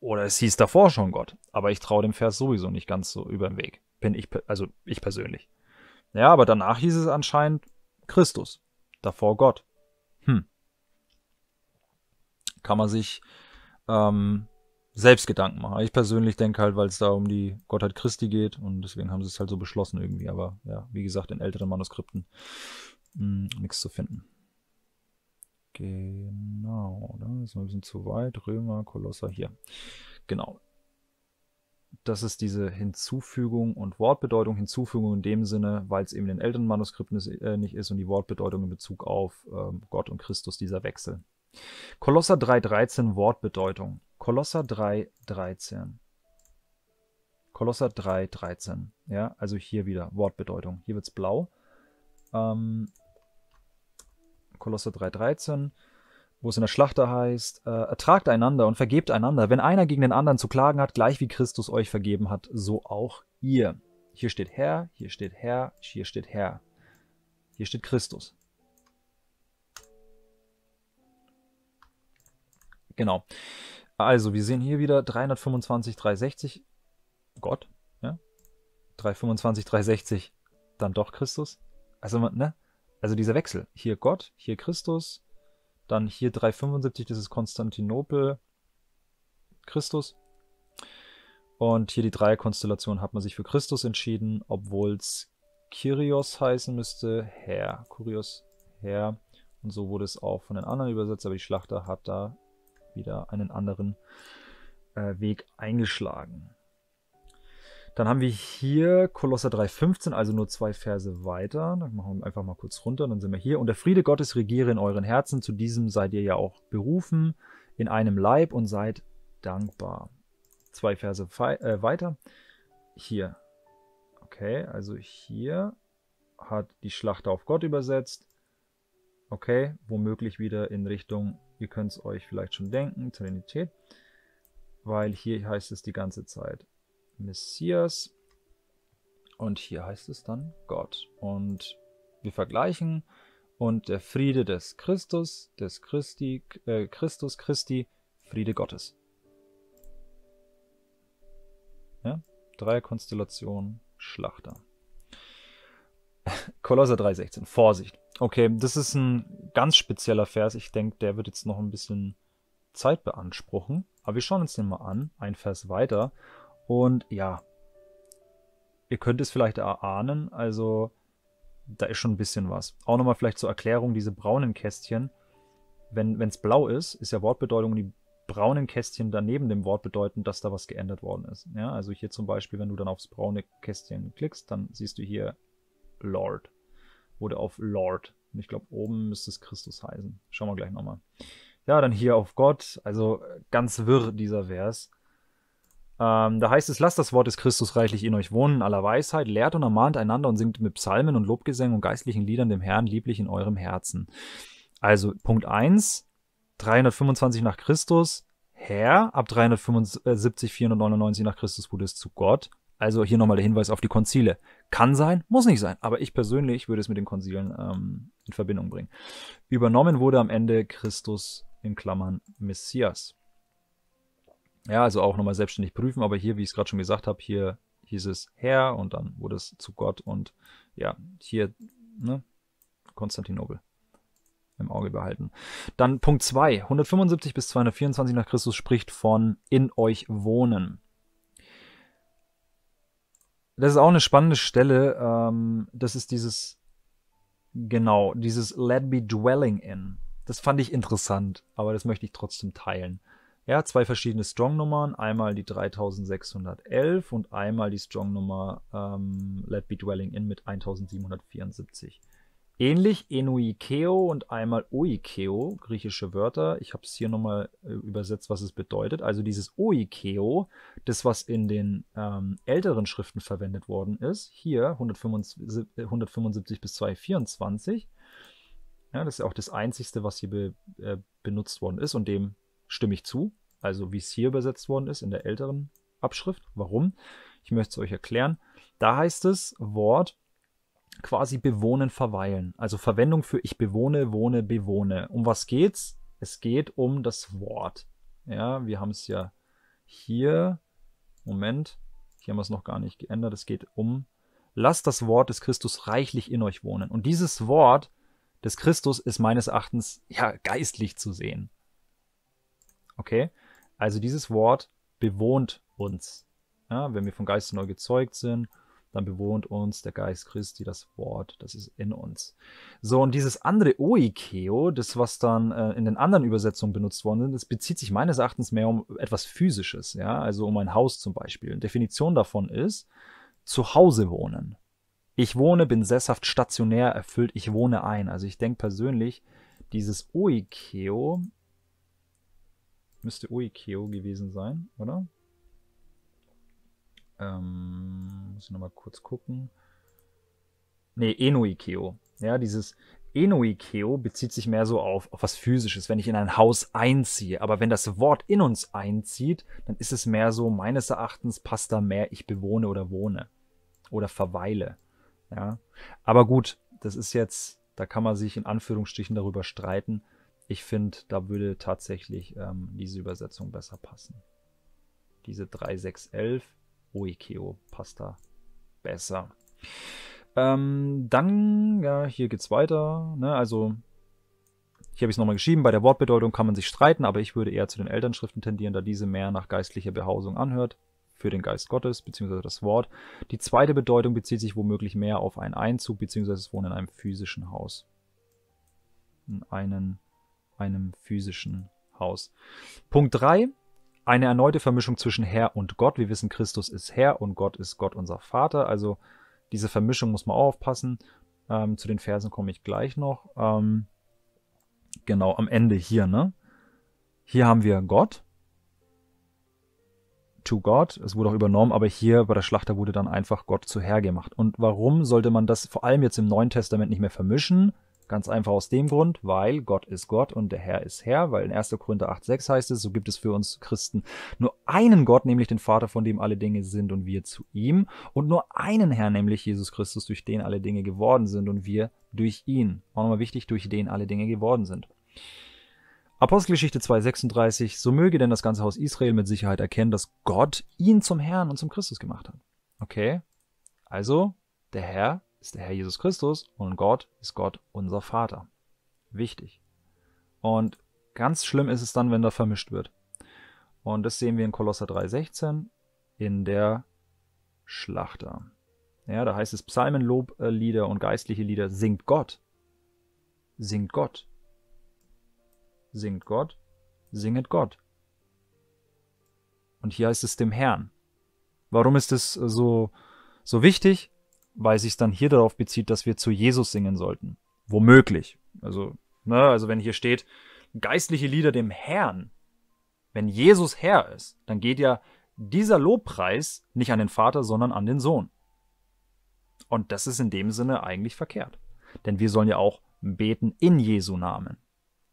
Oder es hieß davor schon Gott. Aber ich traue dem Vers sowieso nicht ganz so über den Weg. Bin ich, also ich persönlich. Ja, aber danach hieß es anscheinend Christus. Davor Gott. Hm. Kann man sich ähm, selbst Gedanken machen. Ich persönlich denke halt, weil es da um die Gottheit Christi geht und deswegen haben sie es halt so beschlossen irgendwie. Aber ja, wie gesagt, in älteren Manuskripten hm, nichts zu finden. Genau, da ist ein bisschen zu weit. Römer, Kolosser hier. Genau. Das ist diese Hinzufügung und Wortbedeutung. Hinzufügung in dem Sinne, weil es eben in den älteren Manuskripten ist, äh, nicht ist und die Wortbedeutung in Bezug auf ähm, Gott und Christus, dieser Wechsel. Kolosser 3,13 Wortbedeutung. Kolosser 3,13. Kolosser 3,13. Ja, also hier wieder Wortbedeutung. Hier wird es blau. Ähm, Kolosse 3,13, wo es in der Schlachter heißt, äh, ertragt einander und vergebt einander, wenn einer gegen den anderen zu klagen hat, gleich wie Christus euch vergeben hat, so auch ihr. Hier steht Herr, hier steht Herr, hier steht Herr. Hier steht Christus. Genau. Also, wir sehen hier wieder 325, 360. Gott, ja. 325, 360, dann doch Christus. Also, ne? also dieser Wechsel, hier Gott, hier Christus, dann hier 375, das ist Konstantinopel, Christus. Und hier die Dreierkonstellation hat man sich für Christus entschieden, obwohl es Kyrios heißen müsste, Herr, Kyrios, Herr. Und so wurde es auch von den anderen übersetzt, aber die Schlachter hat da wieder einen anderen äh, Weg eingeschlagen. Dann haben wir hier Kolosser 3,15, also nur zwei Verse weiter. Dann machen wir einfach mal kurz runter, dann sind wir hier. Und der Friede Gottes regiere in euren Herzen, zu diesem seid ihr ja auch berufen, in einem Leib und seid dankbar. Zwei Verse äh, weiter. Hier. Okay, also hier hat die Schlacht auf Gott übersetzt. Okay, womöglich wieder in Richtung, ihr könnt es euch vielleicht schon denken, Trinität. Weil hier heißt es die ganze Zeit. Messias. Und hier heißt es dann Gott. Und wir vergleichen. Und der Friede des Christus, des Christi, äh, Christus Christi, Friede Gottes. Ja? Konstellationen, Schlachter. Kolosser 3,16. Vorsicht. Okay, das ist ein ganz spezieller Vers. Ich denke, der wird jetzt noch ein bisschen Zeit beanspruchen. Aber wir schauen uns den mal an. Ein Vers weiter. Und ja, ihr könnt es vielleicht erahnen, also da ist schon ein bisschen was. Auch nochmal vielleicht zur Erklärung, diese braunen Kästchen, wenn es blau ist, ist ja Wortbedeutung die braunen Kästchen daneben dem Wort bedeuten, dass da was geändert worden ist. Ja, also hier zum Beispiel, wenn du dann aufs braune Kästchen klickst, dann siehst du hier Lord oder auf Lord. Und ich glaube, oben müsste es Christus heißen. Schauen wir gleich nochmal. Ja, dann hier auf Gott. Also ganz wirr dieser Vers. Ähm, da heißt es, lasst das Wort des Christus reichlich in euch wohnen, aller Weisheit, lehrt und ermahnt einander und singt mit Psalmen und Lobgesängen und geistlichen Liedern dem Herrn lieblich in eurem Herzen. Also Punkt 1, 325 nach Christus, Herr, ab 375, 499 nach Christus wurde es zu Gott. Also hier nochmal der Hinweis auf die Konzile. Kann sein, muss nicht sein, aber ich persönlich würde es mit den Konzilen ähm, in Verbindung bringen. Übernommen wurde am Ende Christus in Klammern Messias. Ja, also auch nochmal selbstständig prüfen, aber hier, wie ich es gerade schon gesagt habe, hier hieß es Herr und dann wurde es zu Gott und ja, hier ne, Konstantinopel im Auge behalten. Dann Punkt 2, 175 bis 224 nach Christus spricht von in euch wohnen. Das ist auch eine spannende Stelle. Ähm, das ist dieses, genau, dieses Let me dwelling in. Das fand ich interessant, aber das möchte ich trotzdem teilen. Er zwei verschiedene Strong-Nummern, einmal die 3611 und einmal die Strong-Nummer ähm, Let Be Dwelling In mit 1774. Ähnlich Enuikeo und einmal Oikeo, griechische Wörter. Ich habe es hier nochmal äh, übersetzt, was es bedeutet. Also dieses Oikeo, das was in den ähm, älteren Schriften verwendet worden ist, hier 175, 175 bis 224. Ja, das ist ja auch das einzigste, was hier be, äh, benutzt worden ist und dem stimme ich zu, also wie es hier übersetzt worden ist in der älteren Abschrift. Warum? Ich möchte es euch erklären. Da heißt es Wort quasi bewohnen, verweilen. Also Verwendung für ich bewohne, wohne, bewohne. Um was geht's? Es geht um das Wort. Ja, wir haben es ja hier. Moment, hier haben wir es noch gar nicht geändert. Es geht um lasst das Wort des Christus reichlich in euch wohnen. Und dieses Wort des Christus ist meines Erachtens ja geistlich zu sehen. Okay? Also dieses Wort bewohnt uns. Ja, wenn wir vom Geist neu gezeugt sind, dann bewohnt uns der Geist Christi, das Wort, das ist in uns. So, und dieses andere Oikeo, das, was dann äh, in den anderen Übersetzungen benutzt worden ist, das bezieht sich meines Erachtens mehr um etwas Physisches, ja, also um ein Haus zum Beispiel. Eine Definition davon ist, zu Hause wohnen. Ich wohne, bin sesshaft, stationär erfüllt, ich wohne ein. Also ich denke persönlich, dieses Oikeo Müsste Uikeo gewesen sein, oder? Ähm, muss ich nochmal kurz gucken. Ne, Enoikeo. Ja, dieses Enoikeo bezieht sich mehr so auf, auf was Physisches, wenn ich in ein Haus einziehe. Aber wenn das Wort in uns einzieht, dann ist es mehr so, meines Erachtens passt da mehr, ich bewohne oder wohne. Oder verweile. Ja. Aber gut, das ist jetzt, da kann man sich in Anführungsstrichen darüber streiten ich finde, da würde tatsächlich ähm, diese Übersetzung besser passen. Diese 3611 Oikeo passt da besser. Ähm, dann, ja, hier geht's weiter. Ne? Also, hier habe ich es nochmal geschrieben, bei der Wortbedeutung kann man sich streiten, aber ich würde eher zu den Elternschriften tendieren, da diese mehr nach geistlicher Behausung anhört, für den Geist Gottes, beziehungsweise das Wort. Die zweite Bedeutung bezieht sich womöglich mehr auf einen Einzug, beziehungsweise das Wohnen in einem physischen Haus. In einen einem physischen Haus. Punkt 3. Eine erneute Vermischung zwischen Herr und Gott. Wir wissen, Christus ist Herr und Gott ist Gott unser Vater. Also diese Vermischung muss man auch aufpassen. Ähm, zu den Versen komme ich gleich noch. Ähm, genau, am Ende hier, ne? Hier haben wir Gott. To God. Es wurde auch übernommen, aber hier bei der Schlachter wurde dann einfach Gott zu Herr gemacht. Und warum sollte man das vor allem jetzt im Neuen Testament nicht mehr vermischen? Ganz einfach aus dem Grund, weil Gott ist Gott und der Herr ist Herr, weil in 1. Korinther 8,6 heißt es, so gibt es für uns Christen nur einen Gott, nämlich den Vater, von dem alle Dinge sind und wir zu ihm, und nur einen Herrn, nämlich Jesus Christus, durch den alle Dinge geworden sind und wir durch ihn. Auch nochmal wichtig, durch den alle Dinge geworden sind. Apostelgeschichte 2,36, so möge denn das ganze Haus Israel mit Sicherheit erkennen, dass Gott ihn zum Herrn und zum Christus gemacht hat. Okay, also der Herr ist der Herr Jesus Christus und Gott ist Gott unser Vater. Wichtig. Und ganz schlimm ist es dann, wenn da vermischt wird. Und das sehen wir in Kolosser 3,16 in der Schlachter. Ja, da heißt es Psalmenloblieder äh, und geistliche Lieder singt Gott. Singt Gott. Singt Gott. Singet Gott. Und hier heißt es dem Herrn. Warum ist es äh, so, so wichtig? weil sich dann hier darauf bezieht, dass wir zu Jesus singen sollten. Womöglich. Also, ne, also wenn hier steht, geistliche Lieder dem Herrn, wenn Jesus Herr ist, dann geht ja dieser Lobpreis nicht an den Vater, sondern an den Sohn. Und das ist in dem Sinne eigentlich verkehrt. Denn wir sollen ja auch beten in Jesu Namen.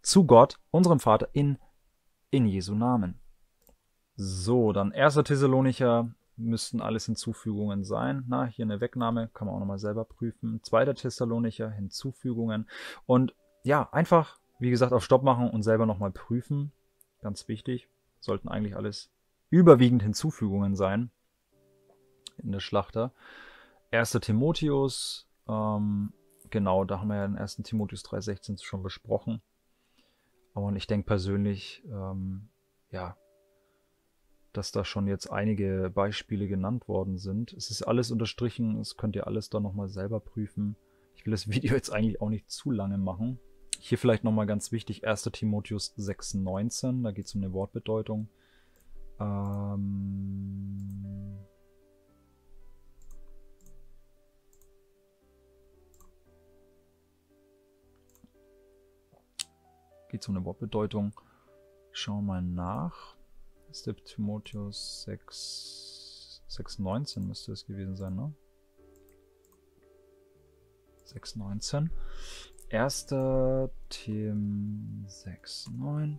Zu Gott, unserem Vater, in, in Jesu Namen. So, dann 1. Thessalonicher müssten alles Hinzufügungen sein. Na, hier eine Wegnahme, kann man auch nochmal selber prüfen. Zweiter Thessalonicher, Hinzufügungen. Und ja, einfach, wie gesagt, auf Stopp machen und selber nochmal prüfen. Ganz wichtig, sollten eigentlich alles überwiegend Hinzufügungen sein in der Schlachter. Erster Timotheus, ähm, genau, da haben wir ja den ersten Timotheus 3,16 schon besprochen. Und ich denke persönlich, ähm, ja, dass da schon jetzt einige Beispiele genannt worden sind. Es ist alles unterstrichen, das könnt ihr alles dann nochmal selber prüfen. Ich will das Video jetzt eigentlich auch nicht zu lange machen. Hier vielleicht nochmal ganz wichtig, 1. Timotheus 6,19, da geht es um eine Wortbedeutung. Ähm geht es um eine Wortbedeutung. Schauen wir mal nach. Step Timotheus 6, 6, 19 müsste es gewesen sein, ne? 6, 619. 1. Team 69,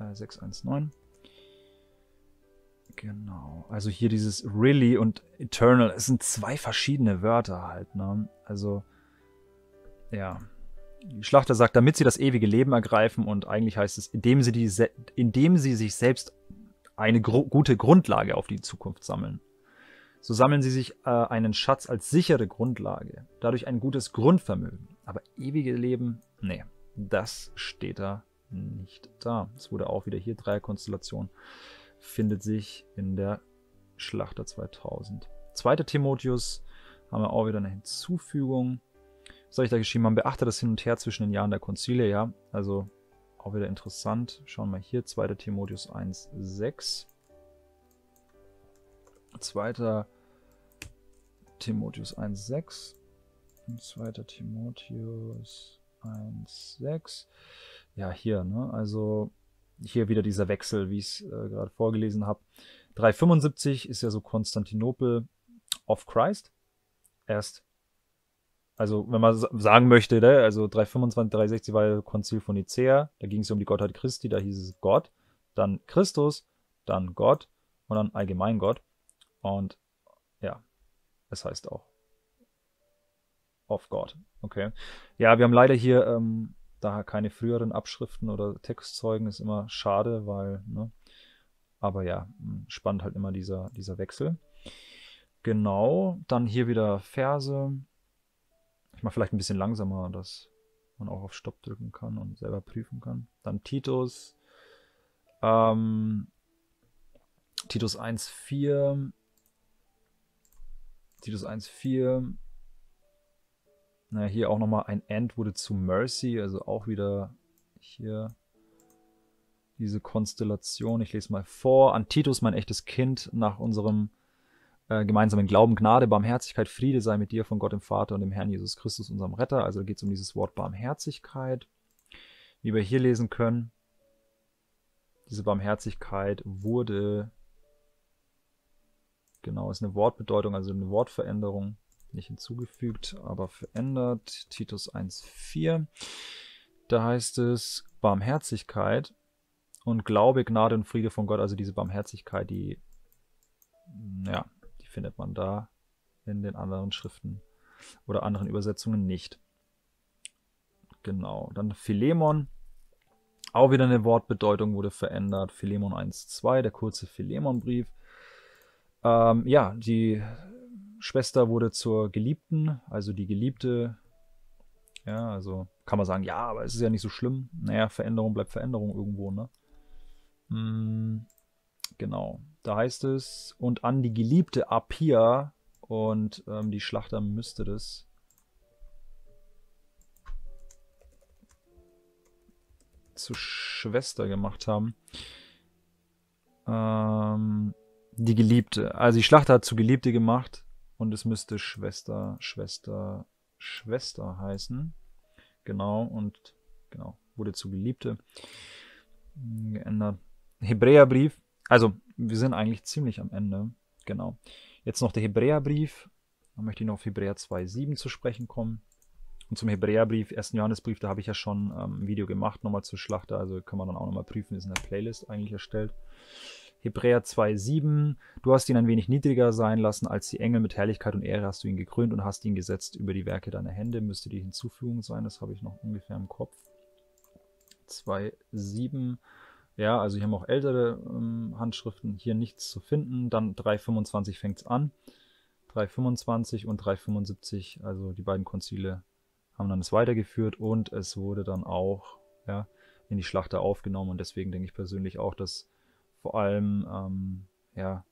äh, 9. Genau. Also hier dieses really und eternal, es sind zwei verschiedene Wörter halt, ne? Also, ja. Die Schlachter sagt, damit sie das ewige Leben ergreifen und eigentlich heißt es, indem sie, die, indem sie sich selbst eine gro- gute Grundlage auf die Zukunft sammeln. So sammeln sie sich äh, einen Schatz als sichere Grundlage, dadurch ein gutes Grundvermögen. Aber ewige Leben, nee, das steht da nicht da. Es wurde auch wieder hier Dreierkonstellation, findet sich in der Schlachter 2000. Zweiter Timotheus haben wir auch wieder eine Hinzufügung. Was habe ich da geschrieben? Man beachte das Hin und Her zwischen den Jahren der Konzile, ja. Also auch wieder interessant. Schauen wir hier, 2. Timotheus 1, 6. 2. Timotheus 1, 6. 2. Timotheus 1, 6. Ja, hier, ne? Also hier wieder dieser Wechsel, wie ich es äh, gerade vorgelesen habe. 375 ist ja so Konstantinopel of Christ. Erst also wenn man sagen möchte, ne, also 325, 360 war ja Konzil von Nicea, da ging es um die Gottheit Christi, da hieß es Gott, dann Christus, dann Gott und dann allgemein Gott. Und ja, es heißt auch of Gott. Okay. Ja, wir haben leider hier ähm, daher keine früheren Abschriften oder Textzeugen, ist immer schade, weil, ne? Aber ja, hm, spannend halt immer dieser, dieser Wechsel. Genau, dann hier wieder Verse manchmal vielleicht ein bisschen langsamer, dass man auch auf Stopp drücken kann und selber prüfen kann. Dann Titus. Ähm, Titus 1.4. Titus 1.4. Na, hier auch nochmal ein End wurde zu Mercy, also auch wieder hier diese Konstellation. Ich lese mal vor. An Titus, mein echtes Kind, nach unserem äh, gemeinsamen Glauben, Gnade, Barmherzigkeit, Friede sei mit dir von Gott dem Vater und dem Herrn Jesus Christus, unserem Retter. Also da geht es um dieses Wort Barmherzigkeit, wie wir hier lesen können. Diese Barmherzigkeit wurde, genau, ist eine Wortbedeutung, also eine Wortveränderung, nicht hinzugefügt, aber verändert. Titus 1,4, da heißt es Barmherzigkeit und Glaube, Gnade und Friede von Gott, also diese Barmherzigkeit, die ja, findet man da in den anderen Schriften oder anderen Übersetzungen nicht. Genau, dann Philemon. Auch wieder eine Wortbedeutung wurde verändert. Philemon 1.2, der kurze Philemon-Brief. Ähm, ja, die Schwester wurde zur Geliebten, also die Geliebte. Ja, also kann man sagen, ja, aber es ist ja nicht so schlimm. Naja, Veränderung bleibt Veränderung irgendwo, ne? Mm, genau. Da heißt es, und an die geliebte Apia und ähm, die Schlachter müsste das. zu Schwester gemacht haben. Ähm, die Geliebte. Also die Schlachter hat zu Geliebte gemacht und es müsste Schwester, Schwester, Schwester heißen. Genau, und genau, wurde zu Geliebte mm, geändert. Hebräerbrief. Also, wir sind eigentlich ziemlich am Ende. Genau. Jetzt noch der Hebräerbrief. Da möchte ich noch auf Hebräer 2,7 zu sprechen kommen. Und zum Hebräerbrief, 1. Johannesbrief, da habe ich ja schon ähm, ein Video gemacht, nochmal zur Schlachter. Also kann man dann auch nochmal prüfen, ist in der Playlist eigentlich erstellt. Hebräer 2,7. Du hast ihn ein wenig niedriger sein lassen als die Engel. Mit Herrlichkeit und Ehre hast du ihn gekrönt und hast ihn gesetzt über die Werke deiner Hände. Müsste die Hinzufügung sein, das habe ich noch ungefähr im Kopf. 2,7. Ja, also hier haben auch ältere ähm, Handschriften, hier nichts zu finden. Dann 325 fängt es an. 325 und 375, also die beiden Konzile haben dann es weitergeführt und es wurde dann auch ja, in die Schlachter aufgenommen. Und deswegen denke ich persönlich auch, dass vor allem, ähm, ja,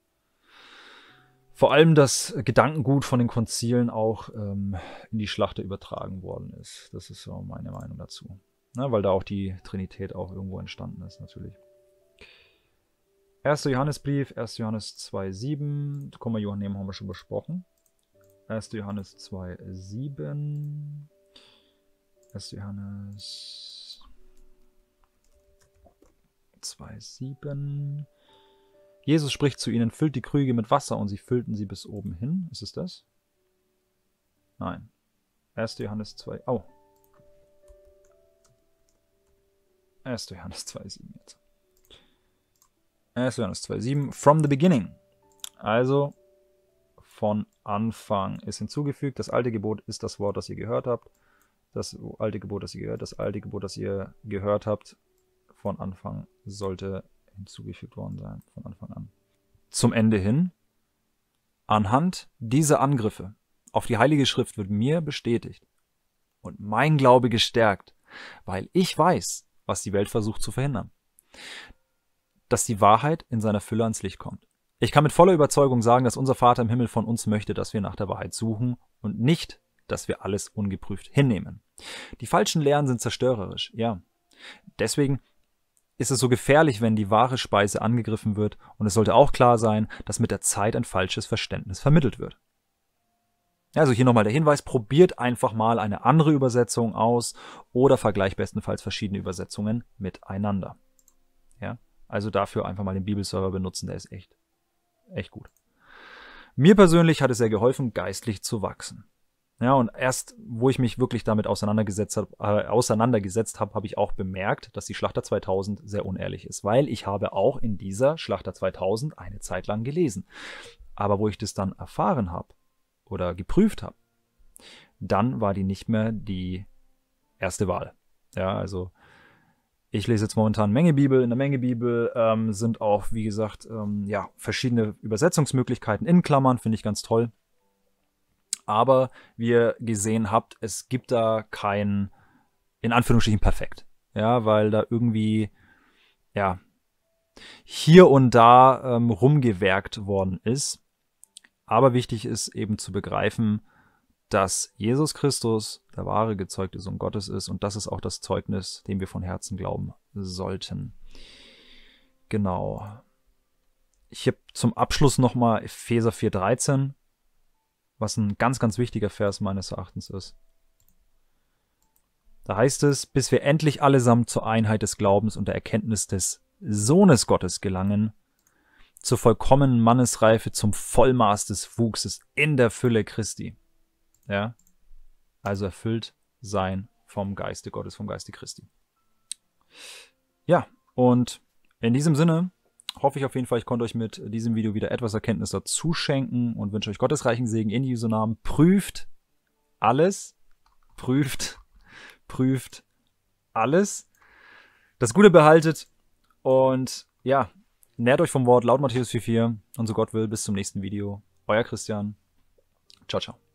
vor allem das Gedankengut von den Konzilen auch ähm, in die Schlachter übertragen worden ist. Das ist so meine Meinung dazu. Ne, weil da auch die Trinität auch irgendwo entstanden ist, natürlich. 1. Johannesbrief, 1. Johannes 2,7. mal, Johannem haben wir schon besprochen. 1. Johannes 2,7. 1. Johannes 2,7. Jesus spricht zu ihnen, füllt die Krüge mit Wasser und sie füllten sie bis oben hin. Ist es das? Nein. 1. Johannes 2. Oh, 1. Johannes 2,7 jetzt. 1. Johannes 2,7. From the beginning. Also von Anfang ist hinzugefügt. Das alte Gebot ist das Wort, das ihr gehört habt. Das alte Gebot, das ihr gehört, das alte Gebot, das ihr gehört habt, von Anfang sollte hinzugefügt worden sein, von Anfang an. Zum Ende hin, anhand dieser Angriffe auf die Heilige Schrift wird mir bestätigt und mein Glaube gestärkt, weil ich weiß, was die Welt versucht zu verhindern. Dass die Wahrheit in seiner Fülle ans Licht kommt. Ich kann mit voller Überzeugung sagen, dass unser Vater im Himmel von uns möchte, dass wir nach der Wahrheit suchen und nicht, dass wir alles ungeprüft hinnehmen. Die falschen Lehren sind zerstörerisch, ja. Deswegen ist es so gefährlich, wenn die wahre Speise angegriffen wird, und es sollte auch klar sein, dass mit der Zeit ein falsches Verständnis vermittelt wird. Also hier nochmal der Hinweis, probiert einfach mal eine andere Übersetzung aus oder vergleicht bestenfalls verschiedene Übersetzungen miteinander. Ja, also dafür einfach mal den Bibelserver benutzen, der ist echt, echt gut. Mir persönlich hat es sehr geholfen, geistlich zu wachsen. Ja, und erst, wo ich mich wirklich damit auseinandergesetzt habe, äh, auseinandergesetzt habe, habe ich auch bemerkt, dass die Schlachter 2000 sehr unehrlich ist, weil ich habe auch in dieser Schlachter 2000 eine Zeit lang gelesen. Aber wo ich das dann erfahren habe, oder geprüft habe, dann war die nicht mehr die erste Wahl. Ja, also ich lese jetzt momentan Menge Bibel. In der Menge Bibel ähm, sind auch, wie gesagt, ähm, ja, verschiedene Übersetzungsmöglichkeiten in Klammern, finde ich ganz toll. Aber wie ihr gesehen habt, es gibt da kein, in Anführungsstrichen, perfekt. Ja, weil da irgendwie, ja, hier und da ähm, rumgewerkt worden ist. Aber wichtig ist eben zu begreifen, dass Jesus Christus der wahre gezeugte Sohn Gottes ist und das ist auch das Zeugnis, dem wir von Herzen glauben sollten. Genau. Ich habe zum Abschluss nochmal Epheser 4,13, was ein ganz, ganz wichtiger Vers meines Erachtens ist. Da heißt es, bis wir endlich allesamt zur Einheit des Glaubens und der Erkenntnis des Sohnes Gottes gelangen, zur vollkommenen Mannesreife, zum Vollmaß des Wuchses in der Fülle Christi. Ja? Also erfüllt sein vom Geiste Gottes, vom Geiste Christi. Ja, und in diesem Sinne hoffe ich auf jeden Fall, ich konnte euch mit diesem Video wieder etwas Erkenntnis dazu schenken und wünsche euch Gottesreichen Segen in Jesu Namen. Prüft alles, prüft, prüft alles. Das Gute behaltet und ja, Nährt euch vom Wort, laut Matthäus 4,4 und so Gott will, bis zum nächsten Video. Euer Christian. Ciao, ciao.